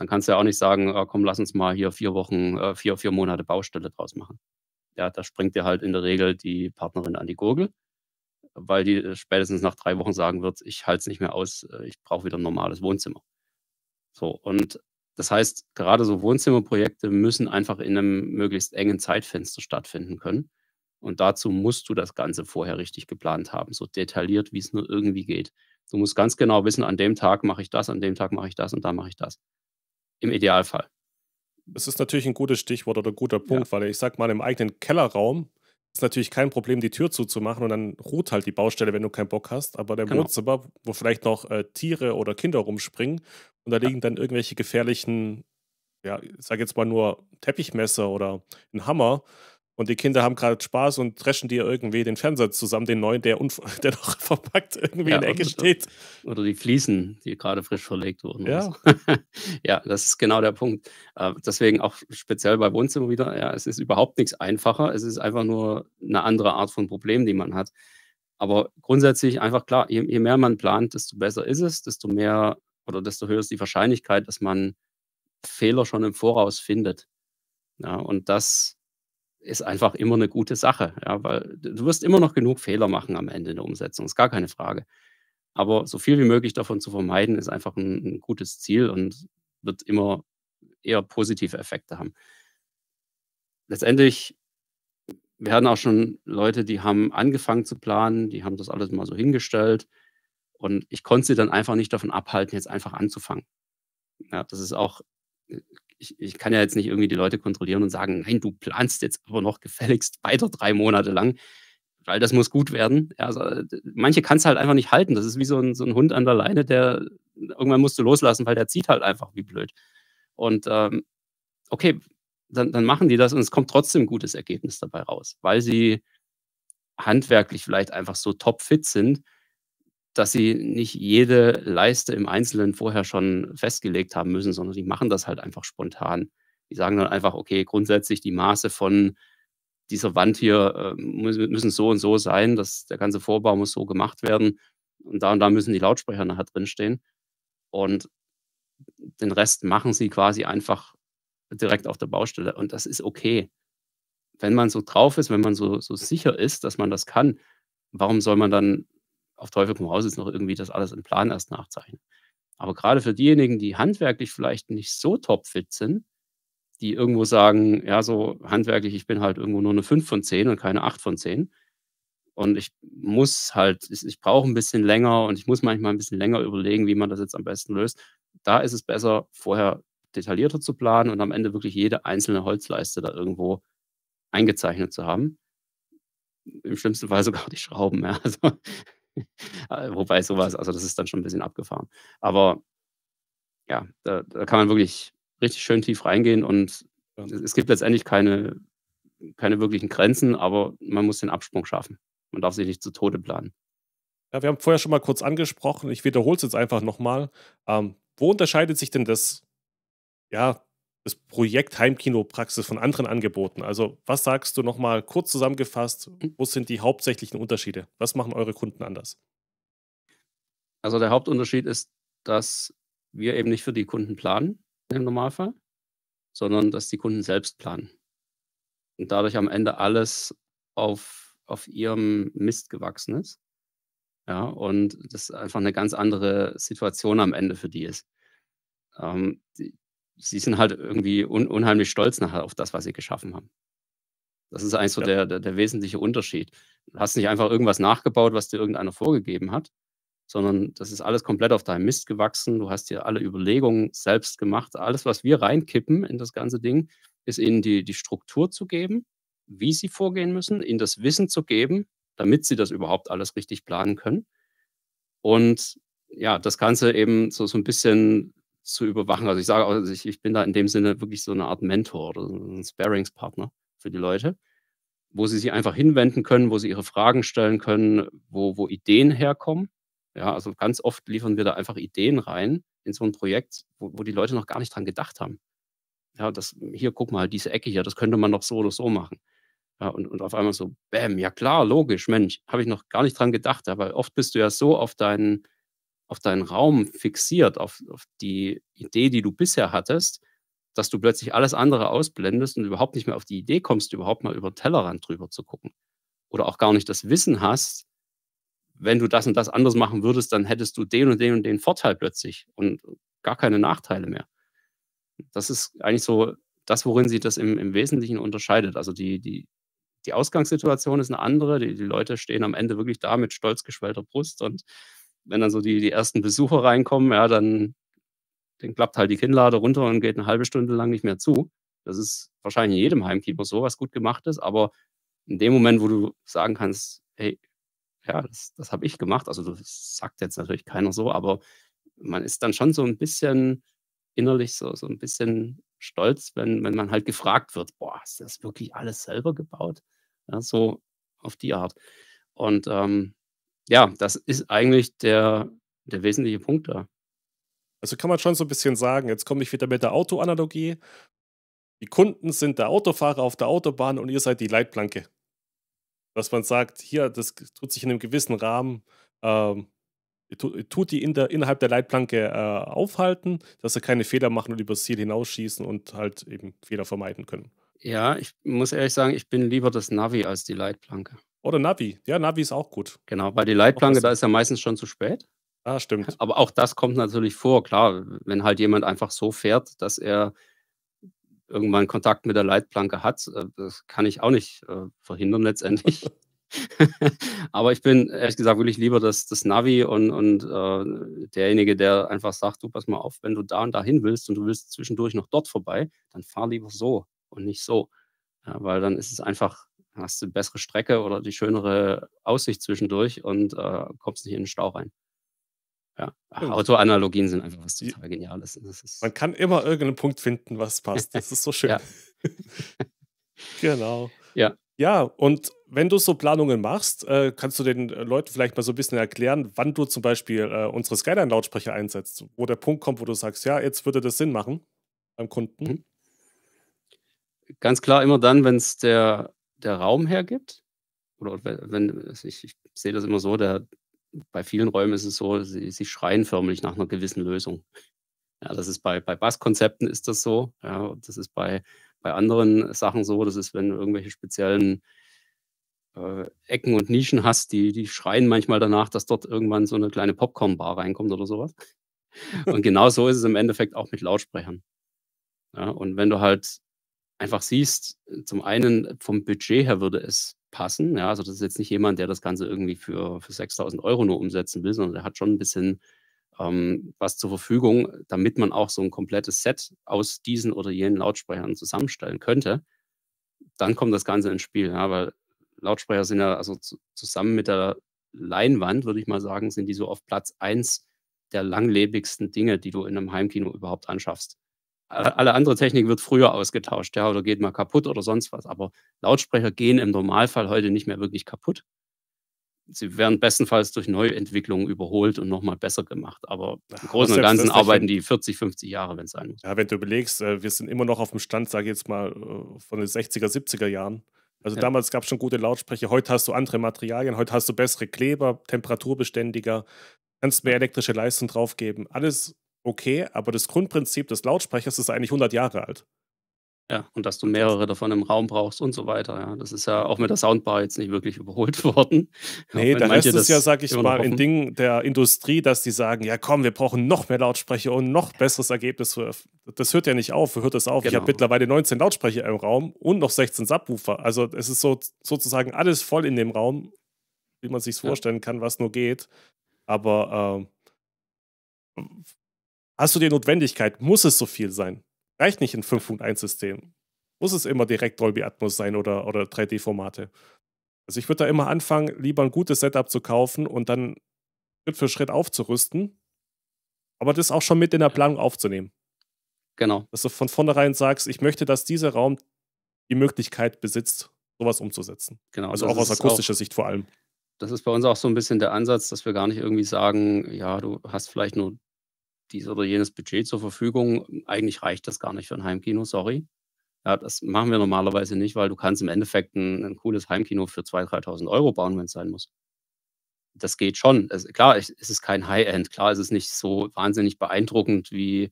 dann kannst du ja auch nicht sagen, ah, komm, lass uns mal hier vier Wochen, äh, vier, vier Monate Baustelle draus machen. Ja, da springt dir halt in der Regel die Partnerin an die Gurgel, weil die äh, spätestens nach drei Wochen sagen wird, ich halte es nicht mehr aus, äh, ich brauche wieder ein normales Wohnzimmer. So, und das heißt, gerade so Wohnzimmerprojekte müssen einfach in einem möglichst engen Zeitfenster stattfinden können. Und dazu musst du das Ganze vorher richtig geplant haben, so detailliert, wie es nur irgendwie geht. Du musst ganz genau wissen, an dem Tag mache ich das, an dem Tag mache ich das und da mache ich das im Idealfall. Das ist natürlich ein gutes Stichwort oder ein guter Punkt, ja. weil ich sag mal, im eigenen Kellerraum ist natürlich kein Problem, die Tür zuzumachen und dann ruht halt die Baustelle, wenn du keinen Bock hast. Aber der genau. Wohnzimmer, wo vielleicht noch äh, Tiere oder Kinder rumspringen und da liegen dann irgendwelche gefährlichen, ja, ich sag jetzt mal nur Teppichmesser oder ein Hammer, und die Kinder haben gerade Spaß und dreschen dir irgendwie den Fernseher zusammen, den neuen, der, [laughs] der noch verpackt irgendwie ja, in der Ecke steht. Oder die Fliesen, die gerade frisch verlegt wurden. Ja. Also, [laughs] ja, das ist genau der Punkt. Äh, deswegen auch speziell bei Wohnzimmer wieder, ja, es ist überhaupt nichts einfacher. Es ist einfach nur eine andere Art von Problem, die man hat. Aber grundsätzlich einfach klar, je, je mehr man plant, desto besser ist es, desto mehr oder desto höher ist die Wahrscheinlichkeit, dass man Fehler schon im Voraus findet. Ja, und das ist einfach immer eine gute Sache, ja, weil du wirst immer noch genug Fehler machen am Ende der Umsetzung, ist gar keine Frage. Aber so viel wie möglich davon zu vermeiden, ist einfach ein, ein gutes Ziel und wird immer eher positive Effekte haben. Letztendlich werden auch schon Leute, die haben angefangen zu planen, die haben das alles mal so hingestellt und ich konnte sie dann einfach nicht davon abhalten, jetzt einfach anzufangen. Ja, das ist auch äh, ich, ich kann ja jetzt nicht irgendwie die Leute kontrollieren und sagen, nein, du planst jetzt aber noch gefälligst weiter drei Monate lang, weil das muss gut werden. Also, äh, manche kann es halt einfach nicht halten. Das ist wie so ein, so ein Hund an der Leine, der irgendwann musst du loslassen, weil der zieht halt einfach wie blöd. Und ähm, okay, dann, dann machen die das und es kommt trotzdem ein gutes Ergebnis dabei raus, weil sie handwerklich vielleicht einfach so topfit sind, dass sie nicht jede Leiste im Einzelnen vorher schon festgelegt haben müssen, sondern die machen das halt einfach spontan. Die sagen dann einfach, okay, grundsätzlich die Maße von dieser Wand hier äh, müssen so und so sein, dass der ganze Vorbau muss so gemacht werden und da und da müssen die Lautsprecher nachher drinstehen. Und den Rest machen sie quasi einfach direkt auf der Baustelle. Und das ist okay. Wenn man so drauf ist, wenn man so, so sicher ist, dass man das kann, warum soll man dann auf Teufel komm raus jetzt noch irgendwie das alles im Plan erst nachzeichnen. Aber gerade für diejenigen, die handwerklich vielleicht nicht so topfit sind, die irgendwo sagen, ja, so handwerklich, ich bin halt irgendwo nur eine 5 von 10 und keine 8 von 10. Und ich muss halt, ich, ich brauche ein bisschen länger und ich muss manchmal ein bisschen länger überlegen, wie man das jetzt am besten löst. Da ist es besser, vorher detaillierter zu planen und am Ende wirklich jede einzelne Holzleiste da irgendwo eingezeichnet zu haben. Im schlimmsten Fall sogar die Schrauben. Ja. Also, [laughs] Wobei sowas, also das ist dann schon ein bisschen abgefahren. Aber ja, da, da kann man wirklich richtig schön tief reingehen und ja. es gibt letztendlich keine, keine wirklichen Grenzen, aber man muss den Absprung schaffen. Man darf sich nicht zu Tode planen. Ja, wir haben vorher schon mal kurz angesprochen, ich wiederhole es jetzt einfach nochmal. Ähm, wo unterscheidet sich denn das, ja, das Projekt Heimkinopraxis von anderen Angeboten? Also, was sagst du nochmal kurz zusammengefasst? Wo sind die hauptsächlichen Unterschiede? Was machen eure Kunden anders? Also, der Hauptunterschied ist, dass wir eben nicht für die Kunden planen im Normalfall, sondern dass die Kunden selbst planen. Und dadurch am Ende alles auf, auf ihrem Mist gewachsen ist. Ja, und das einfach eine ganz andere Situation am Ende für die ist. Ähm, die, sie sind halt irgendwie un unheimlich stolz nachher auf das, was sie geschaffen haben. Das ist eigentlich so ja. der, der, der, wesentliche Unterschied. Du hast nicht einfach irgendwas nachgebaut, was dir irgendeiner vorgegeben hat, sondern das ist alles komplett auf deinem Mist gewachsen. Du hast dir alle Überlegungen selbst gemacht. Alles, was wir reinkippen in das ganze Ding, ist ihnen die, die Struktur zu geben, wie sie vorgehen müssen, ihnen das Wissen zu geben, damit sie das überhaupt alles richtig planen können. Und ja, das Ganze eben so, so ein bisschen zu überwachen. Also ich sage, also ich, ich bin da in dem Sinne wirklich so eine Art Mentor oder ein Sparingspartner für die Leute, wo sie sich einfach hinwenden können, wo sie ihre Fragen stellen können, wo, wo Ideen herkommen. Ja, also ganz oft liefern wir da einfach Ideen rein in so ein Projekt, wo, wo die Leute noch gar nicht dran gedacht haben. Ja, das, hier, guck mal, diese Ecke hier, das könnte man noch so oder so machen. Ja, und, und auf einmal so, bäm, ja klar, logisch, Mensch, habe ich noch gar nicht dran gedacht, aber oft bist du ja so auf deinen auf deinen Raum fixiert, auf, auf die Idee, die du bisher hattest, dass du plötzlich alles andere ausblendest und überhaupt nicht mehr auf die Idee kommst, überhaupt mal über den Tellerrand drüber zu gucken. Oder auch gar nicht das Wissen hast, wenn du das und das anders machen würdest, dann hättest du den und den und den Vorteil plötzlich und gar keine Nachteile mehr. Das ist eigentlich so das, worin sich das im, im Wesentlichen unterscheidet. Also die, die, die Ausgangssituation ist eine andere. Die, die Leute stehen am Ende wirklich da mit stolz geschwellter Brust und wenn dann so die, die ersten Besucher reinkommen, ja, dann, dann klappt halt die Kinnlade runter und geht eine halbe Stunde lang nicht mehr zu. Das ist wahrscheinlich in jedem Heimkeeper so, was gut gemacht ist, aber in dem Moment, wo du sagen kannst, hey, ja, das, das habe ich gemacht, also das sagt jetzt natürlich keiner so, aber man ist dann schon so ein bisschen innerlich so, so ein bisschen stolz, wenn, wenn man halt gefragt wird, boah, hast du das wirklich alles selber gebaut? Ja, so auf die Art. Und ähm, ja, das ist eigentlich der, der wesentliche Punkt da. Also kann man schon so ein bisschen sagen, jetzt komme ich wieder mit der Autoanalogie. Die Kunden sind der Autofahrer auf der Autobahn und ihr seid die Leitplanke. Dass man sagt, hier, das tut sich in einem gewissen Rahmen, ähm, tut die in der, innerhalb der Leitplanke äh, aufhalten, dass sie keine Fehler machen und übers Ziel hinausschießen und halt eben Fehler vermeiden können. Ja, ich muss ehrlich sagen, ich bin lieber das Navi als die Leitplanke. Oder Navi. Ja, Navi ist auch gut. Genau, weil die Leitplanke, da ist ja meistens schon zu spät. Ah, stimmt. [laughs] Aber auch das kommt natürlich vor. Klar, wenn halt jemand einfach so fährt, dass er irgendwann Kontakt mit der Leitplanke hat, äh, das kann ich auch nicht äh, verhindern letztendlich. [laughs] [laughs] Aber ich bin ehrlich gesagt wirklich lieber das, das Navi und, und äh, derjenige, der einfach sagt, du pass mal auf, wenn du da und da hin willst und du willst zwischendurch noch dort vorbei, dann fahr lieber so und nicht so. Ja, weil dann ist es einfach hast du eine bessere Strecke oder die schönere Aussicht zwischendurch und äh, kommst nicht in den Stau rein. Ja, ja. Autoanalogien sind einfach was total Geniales. Ne? Man kann immer irgendeinen Punkt finden, was passt. [laughs] Das ist so schön. [laughs] genau. Ja. Ja, und wenn du so Planungen machst, äh, kannst du den äh, Leuten vielleicht mal so ein bisschen erklären, wann du zum Beispiel äh, unsere Skyline-Lautsprecher einsetzt, wo der Punkt kommt, wo du sagst, ja, jetzt würde das Sinn machen beim Kunden. Mhm. Ganz klar immer dann, wenn es der der Raum hergibt. Oder wenn, also ich, ich sehe das immer so, der, bei vielen Räumen ist es so, sie, sie schreien förmlich nach einer gewissen Lösung. Ja, das ist bei, bei Basskonzepten ist das so. Ja, das ist bei, bei anderen Sachen so. Das ist, wenn du irgendwelche speziellen äh, Ecken und Nischen hast, die, die schreien manchmal danach, dass dort irgendwann so eine kleine Popcorn-Bar reinkommt oder sowas. [laughs] Und genau so ist es im Endeffekt auch mit Lautsprechern. Ja, und wenn du halt einfach siehst, äh, zum einen äh, vom Budget her würde es passen. Ja, also das ist jetzt nicht jemand, der das Ganze irgendwie für, für 6.000 Euro nur umsetzen will, sondern der hat schon ein bisschen ähm, was zur Verfügung, damit man auch so ein komplettes Set aus diesen oder jenen Lautsprechern zusammenstellen könnte. Dann kommt das Ganze ins Spiel, ja, weil Lautsprecher sind ja, also zu, zusammen mit der Leinwand, würde ich mal sagen, sind die so auf Platz 1 der langlebigsten Dinge, die du in einem Heimkino überhaupt anschaffst alle andere Technik wird früher ausgetauscht, ja, oder geht mal kaputt oder sonst was. Aber Lautsprecher gehen im Normalfall heute nicht mehr wirklich kaputt. Sie werden bestenfalls durch Neuentwicklungen überholt und nochmal besser gemacht. Aber im Großen und Ganzen arbeiten die 40, 50 Jahre, wenn es sein muss. Ja, wenn du überlegst, äh, wir sind immer noch auf dem Stand, sage ich jetzt mal, äh, von den 60er, 70er Jahren. Also ja. damals gab es schon gute Lautsprecher. Heute hast du andere Materialien, heute hast du bessere Kleber, temperaturbeständiger, kannst mehr elektrische Leistung draufgeben. Alles okay, aber das Grundprinzip des Lautsprechers ist eigentlich 100 Jahre alt. Ja, und dass du mehrere davon im Raum brauchst und so weiter. Ja. Das ist ja auch mit der Soundbar jetzt nicht wirklich überholt [laughs] worden. Nee, da ist es ja, sag ich mal, in Dingen der Industrie, dass die sagen, ja komm, wir brauchen noch mehr Lautsprecher und noch besseres Ergebnis. Das hört ja nicht auf, hört das auf. Genau. Ich habe mittlerweile 19 Lautsprecher im Raum und noch 16 Subwoofer. Also es ist so, sozusagen alles voll in dem Raum, wie man sich ja. vorstellen kann, was nur geht. Aber äh, Hast du die Notwendigkeit? Muss es so viel sein? Reicht nicht ein 5.1-System. Muss es immer direkt Dolby Atmos sein oder, oder 3D-Formate? Also ich würde da immer anfangen, lieber ein gutes Setup zu kaufen und dann Schritt für Schritt aufzurüsten. Aber das auch schon mit in der Planung aufzunehmen. Genau. Dass du von vornherein sagst, ich möchte, dass dieser Raum die Möglichkeit besitzt, sowas umzusetzen. Genau. Also auch aus akustischer auch, Sicht vor allem. Das ist bei uns auch so ein bisschen der Ansatz, dass wir gar nicht irgendwie sagen, ja, du hast vielleicht nur dies oder jenes Budget zur Verfügung. Eigentlich reicht das gar nicht für ein Heimkino, sorry. Ja, das machen wir normalerweise nicht, weil du kannst im Endeffekt ein, ein cooles Heimkino für 2.000, 3.000 Euro bauen, wenn es sein muss. Das geht schon. Also, klar, es ist kein High-End. Klar, es ist nicht so wahnsinnig beeindruckend, wie,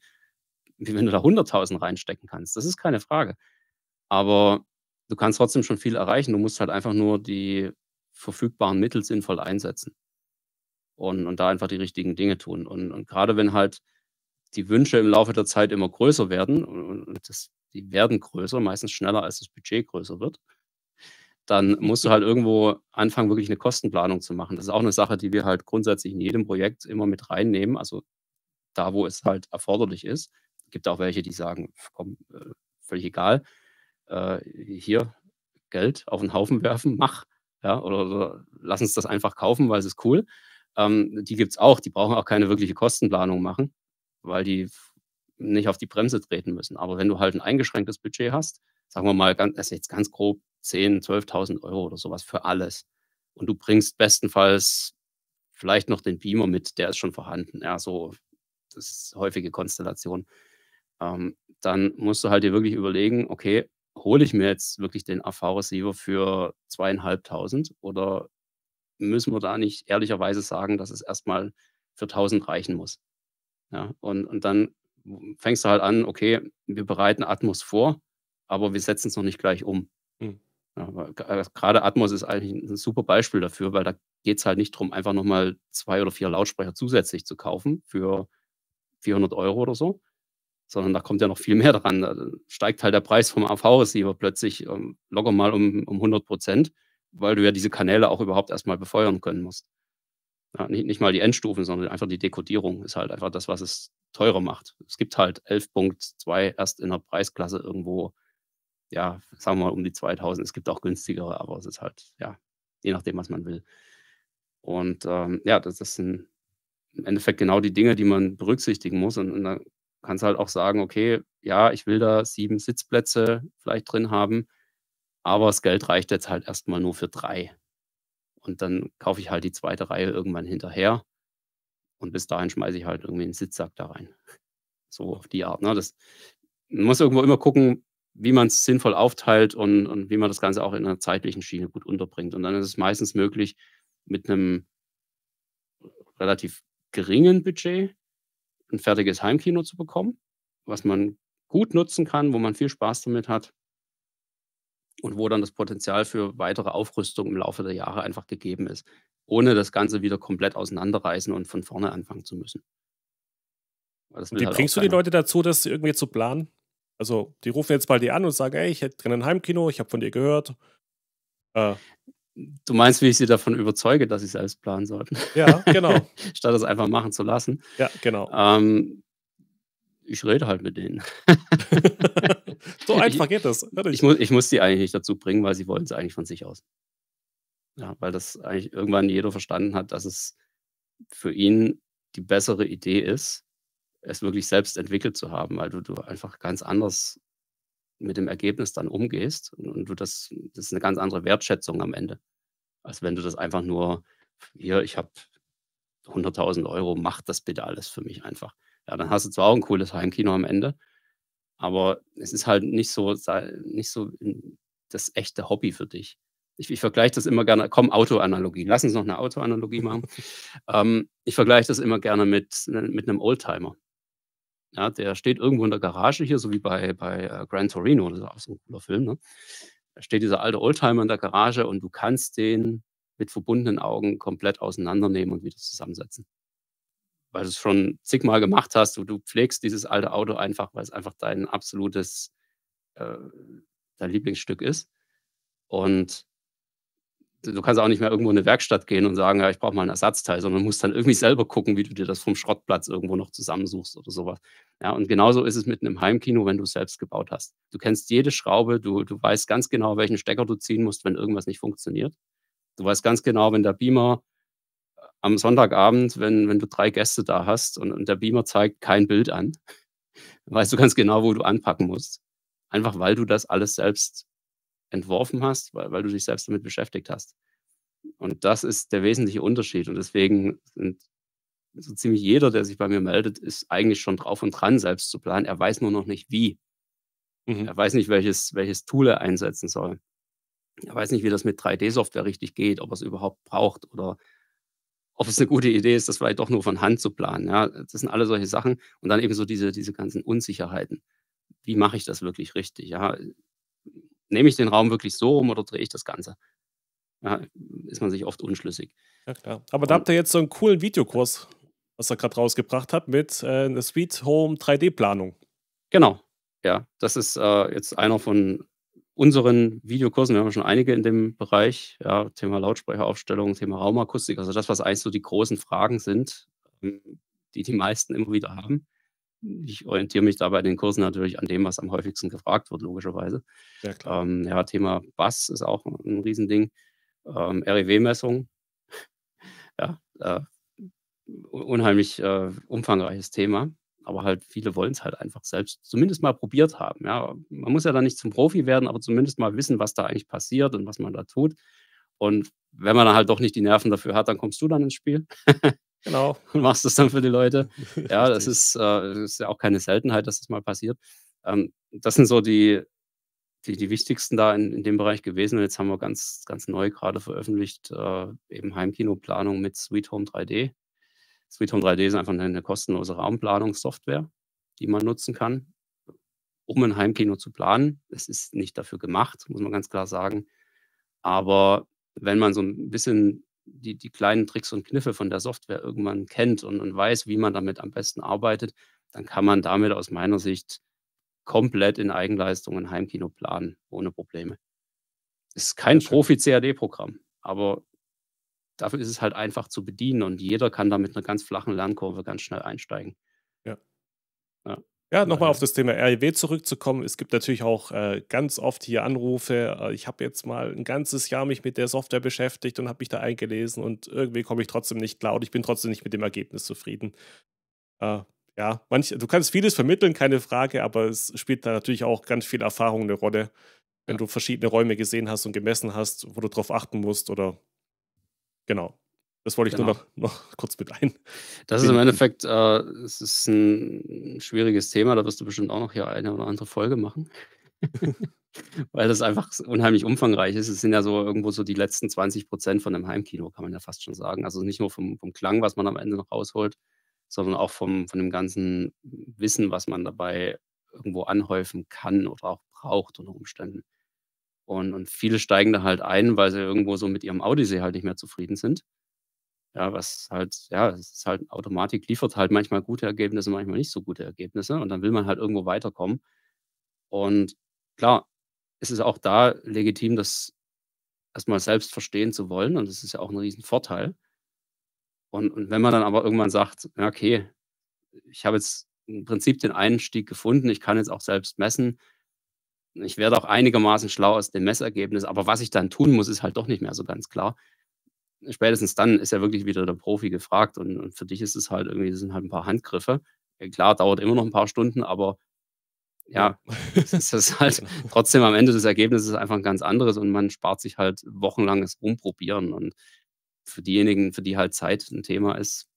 wie wenn du da 100.000 reinstecken kannst. Das ist keine Frage. Aber du kannst trotzdem schon viel erreichen. Du musst halt einfach nur die verfügbaren Mittel sinnvoll einsetzen und, und da einfach die richtigen Dinge tun. Und, und gerade wenn halt die Wünsche im Laufe der Zeit immer größer werden und, und das, die werden größer, meistens schneller, als das Budget größer wird, dann musst du halt irgendwo anfangen, wirklich eine Kostenplanung zu machen. Das ist auch eine Sache, die wir halt grundsätzlich in jedem Projekt immer mit reinnehmen. Also da, wo es halt erforderlich ist. Es Gibt auch welche, die sagen, komm, äh, völlig egal, äh, hier Geld auf den Haufen werfen, mach. Ja, oder, oder lass uns das einfach kaufen, weil es ist cool. Ähm, die gibt es auch, die brauchen auch keine wirkliche Kostenplanung machen, weil die nicht auf die Bremse treten müssen. Aber wenn du halt ein eingeschränktes Budget hast, sagen wir mal, ganz, das also ist jetzt ganz grob 10.000, 12.000 Euro oder sowas für alles. Und du bringst bestenfalls vielleicht noch den Beamer mit, der ist schon vorhanden. Ja, so, das ist häufige Konstellation. Ähm, dann musst du halt dir wirklich überlegen, okay, hole ich mir jetzt wirklich den AV-Receiver für 2.500 oder müssen wir da nicht ehrlicherweise sagen, dass es erstmal für 1000 reichen muss. Ja, und, und dann fängst du halt an, okay, wir bereiten Atmos vor, aber wir setzen es noch nicht gleich um. Mhm. Ja, äh, gerade Atmos ist eigentlich ein super Beispiel dafür, weil da geht es halt nicht darum, einfach nochmal zwei oder vier Lautsprecher zusätzlich zu kaufen für 400 Euro oder so, sondern da kommt ja noch viel mehr dran. Da steigt halt der Preis vom AV-Receiver plötzlich ähm, locker mal um, um 100 Prozent weil du ja diese Kanäle auch überhaupt erstmal befeuern können musst. Ja, nicht, nicht mal die Endstufen, sondern einfach die Dekodierung ist halt einfach das, was es teurer macht. Es gibt halt 11.2 erst in der Preisklasse irgendwo, ja, sagen wir mal um die 2000. Es gibt auch günstigere, aber es ist halt, ja, je nachdem, was man will. Und ähm, ja, das, das sind im Endeffekt genau die Dinge, die man berücksichtigen muss. Und, und dann kannst du halt auch sagen, okay, ja, ich will da sieben Sitzplätze vielleicht drin haben. Aber das Geld reicht jetzt halt erstmal nur für drei. Und dann kaufe ich halt die zweite Reihe irgendwann hinterher. Und bis dahin schmeiße ich halt irgendwie einen Sitzsack da rein. [laughs] So auf die Art. Ne? Das, man muss irgendwo immer gucken, wie man es sinnvoll aufteilt und, und wie man das Ganze auch in einer zeitlichen Schiene gut unterbringt. Und dann ist es meistens möglich, mit einem relativ geringen Budget ein fertiges Heimkino zu bekommen, was man gut nutzen kann, wo man viel Spaß damit hat und wo dann das Potenzial für weitere Aufrüstung im Laufe der Jahre einfach gegeben ist, ohne das Ganze wieder komplett auseinanderreißen und von vorne anfangen zu müssen. Wie halt bringst du die Leute dazu, das irgendwie zu planen? Also, die rufen jetzt mal die an und sagen, ey, ich hätte drin ein Heimkino, ich habe von dir gehört. Äh. Du meinst, wie ich sie davon überzeuge, dass sie selbst planen sollten? Ja, genau. [laughs] Statt es einfach machen zu lassen. Ja, genau. Ähm, ich rede halt mit denen. [laughs] so einfach geht das. Ich muss, ich muss die eigentlich nicht dazu bringen, weil sie wollen es eigentlich von sich aus. Ja, weil das eigentlich irgendwann jeder verstanden hat, dass es für ihn die bessere Idee ist, es wirklich selbst entwickelt zu haben, weil du, du einfach ganz anders mit dem Ergebnis dann umgehst und, und, du das, das ist eine ganz andere Wertschätzung am Ende, als wenn du das einfach nur, hier, ich habe 100.000 Euro, mach das bitte alles für mich einfach ja, dann hast du zwar auch ein cooles Heimkino am Ende, aber es ist halt nicht so, nicht so das echte Hobby für dich. Ich, ich vergleiche das immer gerne, komm, Autoanalogie. Lass uns noch eine Autoanalogie machen. [laughs] ähm, ich vergleiche das immer gerne mit, ne, mit einem Oldtimer. Ja, der steht irgendwo in der Garage hier, so wie bei, bei äh, Gran Torino, das ist auch so ein cooler Film. Ne? Da steht dieser alte Oldtimer in der Garage und du kannst den mit verbundenen Augen komplett auseinandernehmen und wieder zusammensetzen weil du es schon zigmal gemacht hast. Du, du pflegst dieses alte Auto einfach, weil es einfach dein absolutes, äh, dein Lieblingsstück ist. Und du kannst auch nicht mehr irgendwo in eine Werkstatt gehen und sagen, ja, ich brauche mal einen Ersatzteil, sondern musst dann irgendwie selber gucken, wie du dir das vom Schrottplatz irgendwo noch zusammensuchst oder sowas. Ja, und genauso ist es mit einem Heimkino, wenn du es selbst gebaut hast. Du kennst jede Schraube, du, du weißt ganz genau, welchen Stecker du ziehen musst, wenn irgendwas nicht funktioniert. Du weißt ganz genau, wenn der Beamer am Sonntagabend, wenn, wenn du drei Gäste da hast und, und der Beamer zeigt kein Bild an, [laughs] weißt du ganz genau, wo du anpacken musst. Einfach weil du das alles selbst entworfen hast, weil, weil du dich selbst damit beschäftigt hast. Und das ist der wesentliche Unterschied. Und deswegen sind so ziemlich jeder, der sich bei mir meldet, ist eigentlich schon drauf und dran, selbst zu planen. Er weiß nur noch nicht, wie. Mhm. Er weiß nicht, welches, welches Tool er einsetzen soll. Er weiß nicht, wie das mit 3D-Software richtig geht, ob er es überhaupt braucht oder ob es eine gute Idee ist, das vielleicht doch nur von Hand zu planen. Ja, das sind alle solche Sachen und dann eben so diese, diese ganzen Unsicherheiten. Wie mache ich das wirklich richtig? Ja, nehme ich den Raum wirklich so rum oder drehe ich das Ganze? Ja, ist man sich oft unschlüssig. Ja, klar. Aber und, da habt ihr jetzt so einen coolen Videokurs, was ihr gerade rausgebracht habt, mit äh, einer Sweet Home 3D-Planung. Genau. Ja, das ist äh, jetzt einer von unseren Videokursen, wir haben schon einige in dem Bereich, ja, Thema Lautsprecheraufstellung, Thema Raumakustik, also das, was eigentlich so die großen Fragen sind, ähm, die die meisten immer wieder haben. Ich orientiere mich dabei in den Kursen natürlich an dem, was am häufigsten gefragt wird, logischerweise. Ja, klar. Ähm, ja Thema Bass ist auch ein Riesending. Ähm, REW-Messung, [laughs] ja, äh, unheimlich äh, umfangreiches Thema aber halt viele wollen es halt einfach selbst zumindest mal probiert haben. Ja, man muss ja dann nicht zum Profi werden, aber zumindest mal wissen, was da eigentlich passiert und was man da tut. Und wenn man dann halt doch nicht die Nerven dafür hat, dann kommst du dann ins Spiel. [laughs] genau. Und machst das dann für die Leute. [laughs] Ja, das ist, äh, ist ja auch keine Seltenheit, dass das mal passiert. Ähm, das sind so die, die, die wichtigsten da in, in, dem Bereich gewesen. Und jetzt haben wir ganz, ganz neu gerade veröffentlicht, äh, eben Heimkinoplanung mit Sweet Home 3D. Sweet Home 3D ist einfach eine kostenlose Raumplanungssoftware, die man nutzen kann, um ein Heimkino zu planen. Es ist nicht dafür gemacht, muss man ganz klar sagen. Aber wenn man so ein bisschen die, die kleinen Tricks und Kniffe von der Software irgendwann kennt und, und weiß, wie man damit am besten arbeitet, dann kann man damit aus meiner Sicht komplett in Eigenleistung ein Heimkino planen, ohne Probleme. Es ist kein Profi-CAD-Programm, aber dafür ist es halt einfach zu bedienen und jeder kann da mit einer ganz flachen Lernkurve ganz schnell einsteigen. Ja. Ja. Ja, nochmal äh, auf das Thema REW zurückzukommen. Es gibt natürlich auch äh, ganz oft hier Anrufe. Äh, ich habe jetzt mal ein ganzes Jahr mich mit der Software beschäftigt und habe mich da eingelesen und irgendwie komme ich trotzdem nicht klar und ich bin trotzdem nicht mit dem Ergebnis zufrieden. Äh, ja, manch, du kannst vieles vermitteln, keine Frage, aber es spielt da natürlich auch ganz viel Erfahrung eine Rolle, wenn ja. du verschiedene Räume gesehen hast und gemessen hast, wo du drauf achten musst oder Genau. Das wollte ich genau. nur noch, noch kurz mit ein. Das ist im Endeffekt, äh, es ist ein schwieriges Thema, da wirst du bestimmt auch noch hier eine oder andere Folge machen. [laughs] Weil das einfach unheimlich umfangreich ist. Es sind ja so irgendwo so die letzten 20 Prozent von einem Heimkino, kann man ja fast schon sagen. Also nicht nur vom, vom Klang, was man am Ende noch rausholt, sondern auch vom, von dem ganzen Wissen, was man dabei irgendwo anhäufen kann oder auch braucht unter Umständen. Und, und viele steigen da halt ein, weil sie irgendwo so mit ihrem Odyssey halt nicht mehr zufrieden sind. Ja, was halt, ja, es ist halt Automatik liefert halt manchmal gute Ergebnisse, manchmal nicht so gute Ergebnisse. Und dann will man halt irgendwo weiterkommen. Und klar, es ist auch da legitim, das erstmal selbst verstehen zu wollen. Und das ist ja auch ein Riesenvorteil. Und, und wenn man dann aber irgendwann sagt, okay, ich habe jetzt im Prinzip den Einstieg gefunden, ich kann jetzt auch selbst messen, ich werde auch einigermaßen schlau aus dem Messergebnis, aber was ich dann tun muss, ist halt doch nicht mehr so ganz klar. Spätestens dann ist ja wirklich wieder der Profi gefragt und, und für dich ist es halt irgendwie, das sind halt ein paar Handgriffe. klar, dauert immer noch ein paar Stunden, aber ja, es ist halt [laughs] trotzdem am Ende des Ergebnisses einfach ein ganz anderes und man spart sich halt wochenlanges Rumprobieren und für diejenigen, für die halt Zeit ein Thema ist,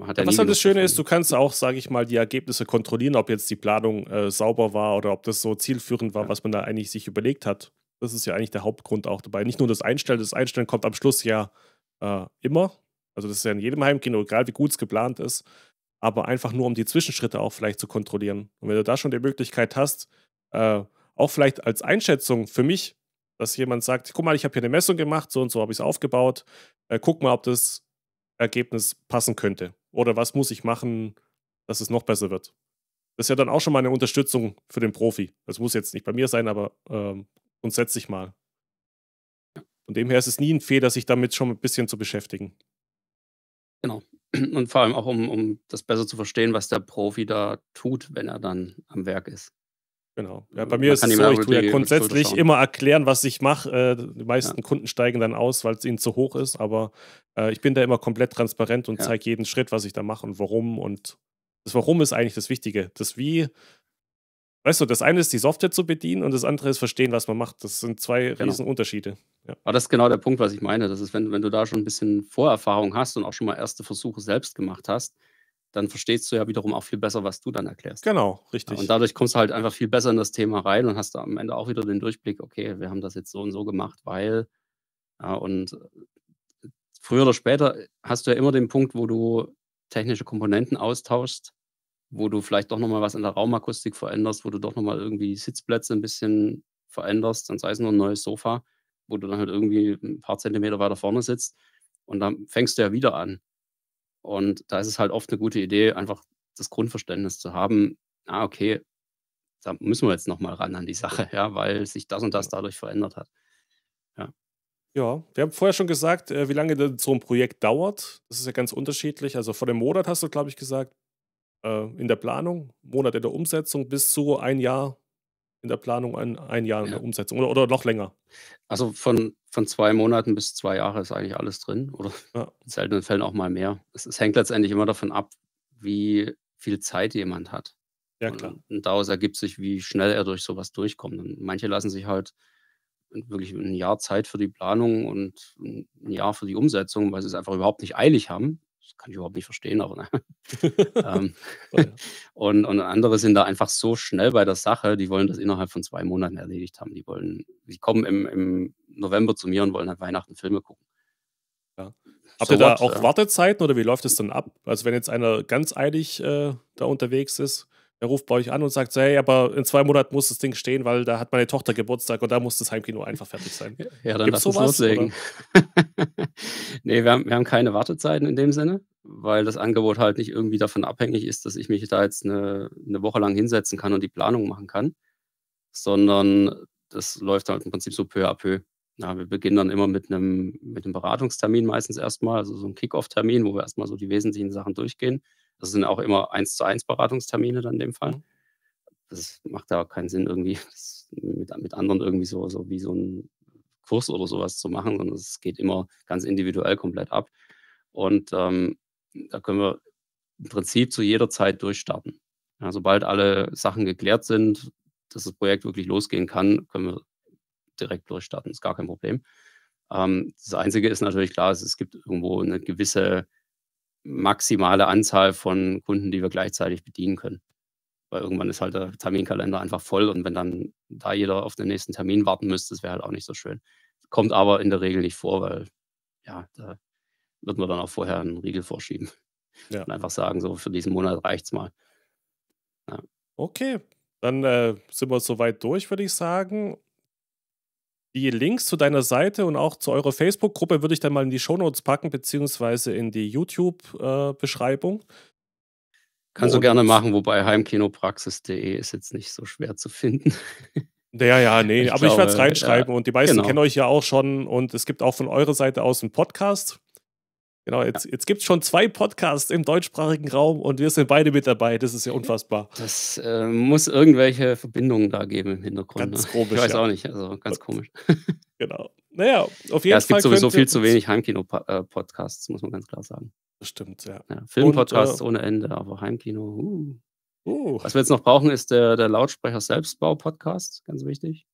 hat ja, was dann halt das Schöne ist, du kannst auch, sage ich mal, die Ergebnisse kontrollieren, ob jetzt die Planung äh, sauber war oder ob das so zielführend war, ja. was man da eigentlich sich überlegt hat. Das ist ja eigentlich der Hauptgrund auch dabei. Nicht nur das Einstellen, das Einstellen kommt am Schluss ja äh, immer. Also das ist ja in jedem Heimkino, egal wie gut es geplant ist, aber einfach nur, um die Zwischenschritte auch vielleicht zu kontrollieren. Und wenn du da schon die Möglichkeit hast, äh, auch vielleicht als Einschätzung für mich, dass jemand sagt, guck mal, ich habe hier eine Messung gemacht, so und so habe ich es aufgebaut, äh, guck mal, ob das Ergebnis passen könnte? Oder was muss ich machen, dass es noch besser wird? Das ist ja dann auch schon mal eine Unterstützung für den Profi. Das muss jetzt nicht bei mir sein, aber ähm, grundsätzlich mal. Von dem her ist es nie ein Fehler, sich damit schon ein bisschen zu beschäftigen. Genau. Und vor allem auch, um, um das besser zu verstehen, was der Profi da tut, wenn er dann am Werk ist. Genau. Ja, bei mir Man ist es so, ich tue ja grundsätzlich immer erklären, was ich mache. Äh, die meisten ja. Kunden steigen dann aus, weil es ihnen zu hoch ist, aber äh, ich bin da immer komplett transparent und ja. zeige jeden Schritt, was ich da mache und warum. Und das Warum ist eigentlich das Wichtige. Das Wie, weißt du, das eine ist die Software zu bedienen und das andere ist verstehen, was man macht. Das sind zwei genau. riesen Unterschiede. Ja. Aber das ist genau der Punkt, was ich meine. Das ist, wenn, wenn du da schon ein bisschen Vorerfahrung hast und auch schon mal erste Versuche selbst gemacht hast, dann verstehst du ja wiederum auch viel besser, was du dann erklärst. Genau, richtig. Und dadurch kommst du halt einfach viel besser in das Thema rein und hast am Ende auch wieder den Durchblick, okay, wir haben das jetzt so und so gemacht, weil, ja, und äh, früher oder später hast du ja immer den Punkt, wo du technische Komponenten austauschst, wo du vielleicht doch nochmal was in der Raumakustik veränderst, wo du doch nochmal irgendwie Sitzplätze ein bisschen veränderst, dann sei es nur ein neues Sofa, wo du dann halt irgendwie ein paar Zentimeter weiter vorne sitzt und dann fängst du ja wieder an. Und da ist es halt oft eine gute Idee, einfach das Grundverständnis zu haben, ah, okay, da müssen wir jetzt nochmal ran an die Sache, ja, weil sich das und das dadurch verändert hat. Ja. Ja, wir haben vorher schon gesagt, äh, wie lange so ein Projekt dauert. Das ist ja ganz unterschiedlich. Also vor dem Monat hast du, glaube ich, gesagt, äh, in der Planung, Monat in der Umsetzung bis zu ein Jahr in der Planung ein, ein Jahr in der Umsetzung oder, oder noch länger? Also von, von zwei Monaten bis zwei Jahre ist eigentlich alles drin oder ja. in seltenen Fällen auch mal mehr. Es, es, hängt letztendlich immer davon ab, wie viel Zeit jemand hat. Ja, klar. Und, und daraus ergibt sich, wie schnell er durch sowas durchkommt. Und manche lassen sich halt wirklich ein Jahr Zeit für die Planung und ein Jahr für die Umsetzung, weil sie es einfach überhaupt nicht eilig haben kann ich überhaupt nicht verstehen, aber ne. [laughs] ähm, oh [laughs] und, und andere sind da einfach so schnell bei der Sache, die wollen das innerhalb von zwei Monaten erledigt haben. Die wollen, die kommen im, im November zu mir und wollen an halt Weihnachten Filme gucken. Ja. Habt so ihr da what, auch ja. Wartezeiten oder wie läuft es dann ab? Also wenn jetzt einer ganz eilig äh, da unterwegs ist, er ruft bei euch an und sagt, hey, aber in zwei Monaten muss das Ding stehen, weil da hat meine Tochter Geburtstag und da muss das Heimkino einfach fertig sein. Ja, dann Gibt's lass uns loslegen. [laughs] nee, wir haben, wir haben keine Wartezeiten in dem Sinne, weil das Angebot halt nicht irgendwie davon abhängig ist, dass ich mich da jetzt eine, eine Woche lang hinsetzen kann und die Planung machen kann, sondern das läuft halt im Prinzip so peu à peu. Ja, wir beginnen dann immer mit einem, mit einem Beratungstermin meistens erstmal, also so einem Kick-Off-Termin, wo wir erstmal so die wesentlichen Sachen durchgehen das sind auch immer eins zu eins Beratungstermine dann in dem Fall. Mhm. Das macht da keinen Sinn, irgendwie [laughs] mit, mit anderen irgendwie so, so wie so ein Kurs oder sowas zu machen, sondern es geht immer ganz individuell komplett ab. Und ähm, da können wir im Prinzip zu jeder Zeit durchstarten. Ja, sobald alle Sachen geklärt sind, dass das Projekt wirklich losgehen kann, können wir direkt durchstarten, Das ist gar kein Problem. Ähm, das Einzige ist natürlich klar, es, es gibt irgendwo eine gewisse maximale Anzahl von Kunden, die wir gleichzeitig bedienen können. Weil irgendwann ist halt der Terminkalender einfach voll und wenn dann da jeder auf den nächsten Termin warten müsste, das wäre halt auch nicht so schön. Kommt aber in der Regel nicht vor, weil ja, da würden wir dann auch vorher einen Riegel vorschieben. Ja. Und einfach sagen, so für diesen Monat reicht's mal. Ja. Okay, dann äh, sind wir soweit durch, würde ich sagen. Die Links zu deiner Seite und auch zu eurer Facebook-Gruppe würde ich dann mal in die Shownotes packen, beziehungsweise in die YouTube-Beschreibung. Kannst und du gerne machen, wobei heimkinopraxis.de ist jetzt nicht so schwer zu finden. Ja, ja, nee, ich aber glaube, ich äh, werde es reinschreiben ja, und die meisten genau. kennen euch ja auch schon und es gibt auch von eurer Seite aus einen Podcast. Genau, jetzt, jetzt gibt es schon zwei Podcasts im deutschsprachigen Raum und wir sind beide mit dabei. Das ist ja unfassbar. Das äh, muss irgendwelche Verbindungen da geben im Hintergrund. Ganz ne? komisch. Ich weiß ja. auch nicht, also ganz komisch. [laughs] Genau. Naja, auf jeden Fall. Ja, es Fall gibt sowieso viel zu wenig Heimkino-Podcasts, äh, muss man ganz klar sagen. Das stimmt, ja. ja Filmpodcasts äh, ohne Ende, aber Heimkino, uh. Uh. Was wir jetzt noch brauchen, ist der, der Lautsprecher-Selbstbau-Podcast, ganz wichtig.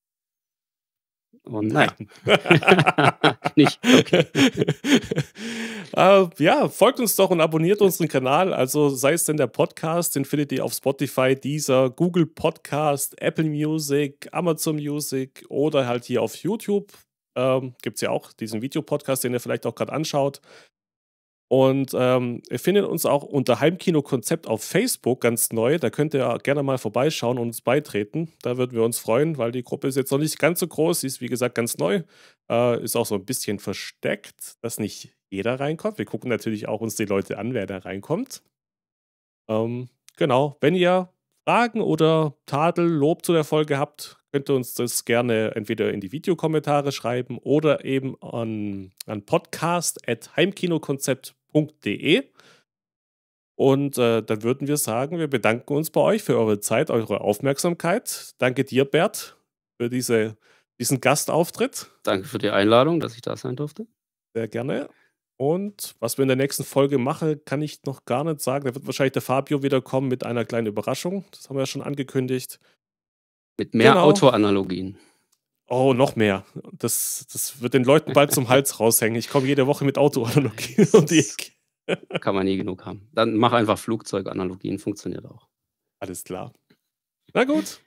Und nein. [laughs] Nicht. [laughs] äh, ja, folgt uns doch und abonniert unseren Kanal. Also sei es denn der Podcast, den findet ihr auf Spotify, dieser Google Podcast, Apple Music, Amazon Music oder halt hier auf YouTube. Ähm, Gibt es ja auch diesen Videopodcast, den ihr vielleicht auch gerade anschaut. Und ähm, ihr findet uns auch unter Heimkino-Konzept auf Facebook ganz neu. Da könnt ihr gerne mal vorbeischauen und uns beitreten. Da würden wir uns freuen, weil die Gruppe ist jetzt noch nicht ganz so groß. Sie ist, wie gesagt, ganz neu. Äh, ist auch so ein bisschen versteckt, dass nicht jeder reinkommt. Wir gucken natürlich auch uns die Leute an, wer da reinkommt. Ähm, genau, wenn ihr Fragen oder Tadel, Lob zu der Folge habt, könnt ihr uns das gerne entweder in die Videokommentare schreiben oder eben an, an podcast.heimkinokonzept.com www.podcast.de. Und äh, dann würden wir sagen, wir bedanken uns bei euch für eure Zeit, eure Aufmerksamkeit. Danke dir, Bert, für diese, diesen Gastauftritt. Danke für die Einladung, dass ich da sein durfte. Sehr gerne. Und was wir in der nächsten Folge machen, kann ich noch gar nicht sagen. Da wird wahrscheinlich der Fabio wiederkommen mit einer kleinen Überraschung. Das haben wir ja schon angekündigt. Mit mehr genau. Autoanalogien. Oh, noch mehr. Das, das wird den Leuten bald zum Hals [laughs] raushängen. Ich komme jede Woche mit Autoanalogien um die [laughs] Kann man nie genug haben. Dann mach einfach Flugzeuganalogien, funktioniert auch. Alles klar. Na gut.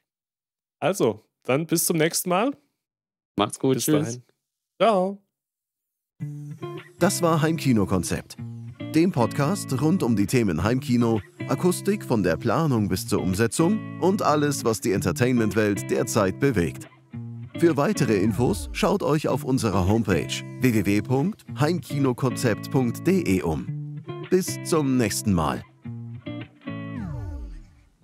Also, dann bis zum nächsten Mal. Macht's gut. Bis tschüss. Dahin. Ciao. Das war Heimkinokonzept. Dem Podcast rund um die Themen Heimkino, Akustik von der Planung bis zur Umsetzung und alles, was die Entertainment-Welt derzeit bewegt. Für weitere Infos schaut euch auf unserer Homepage www.heimkinokonzept.de um. Bis zum nächsten Mal.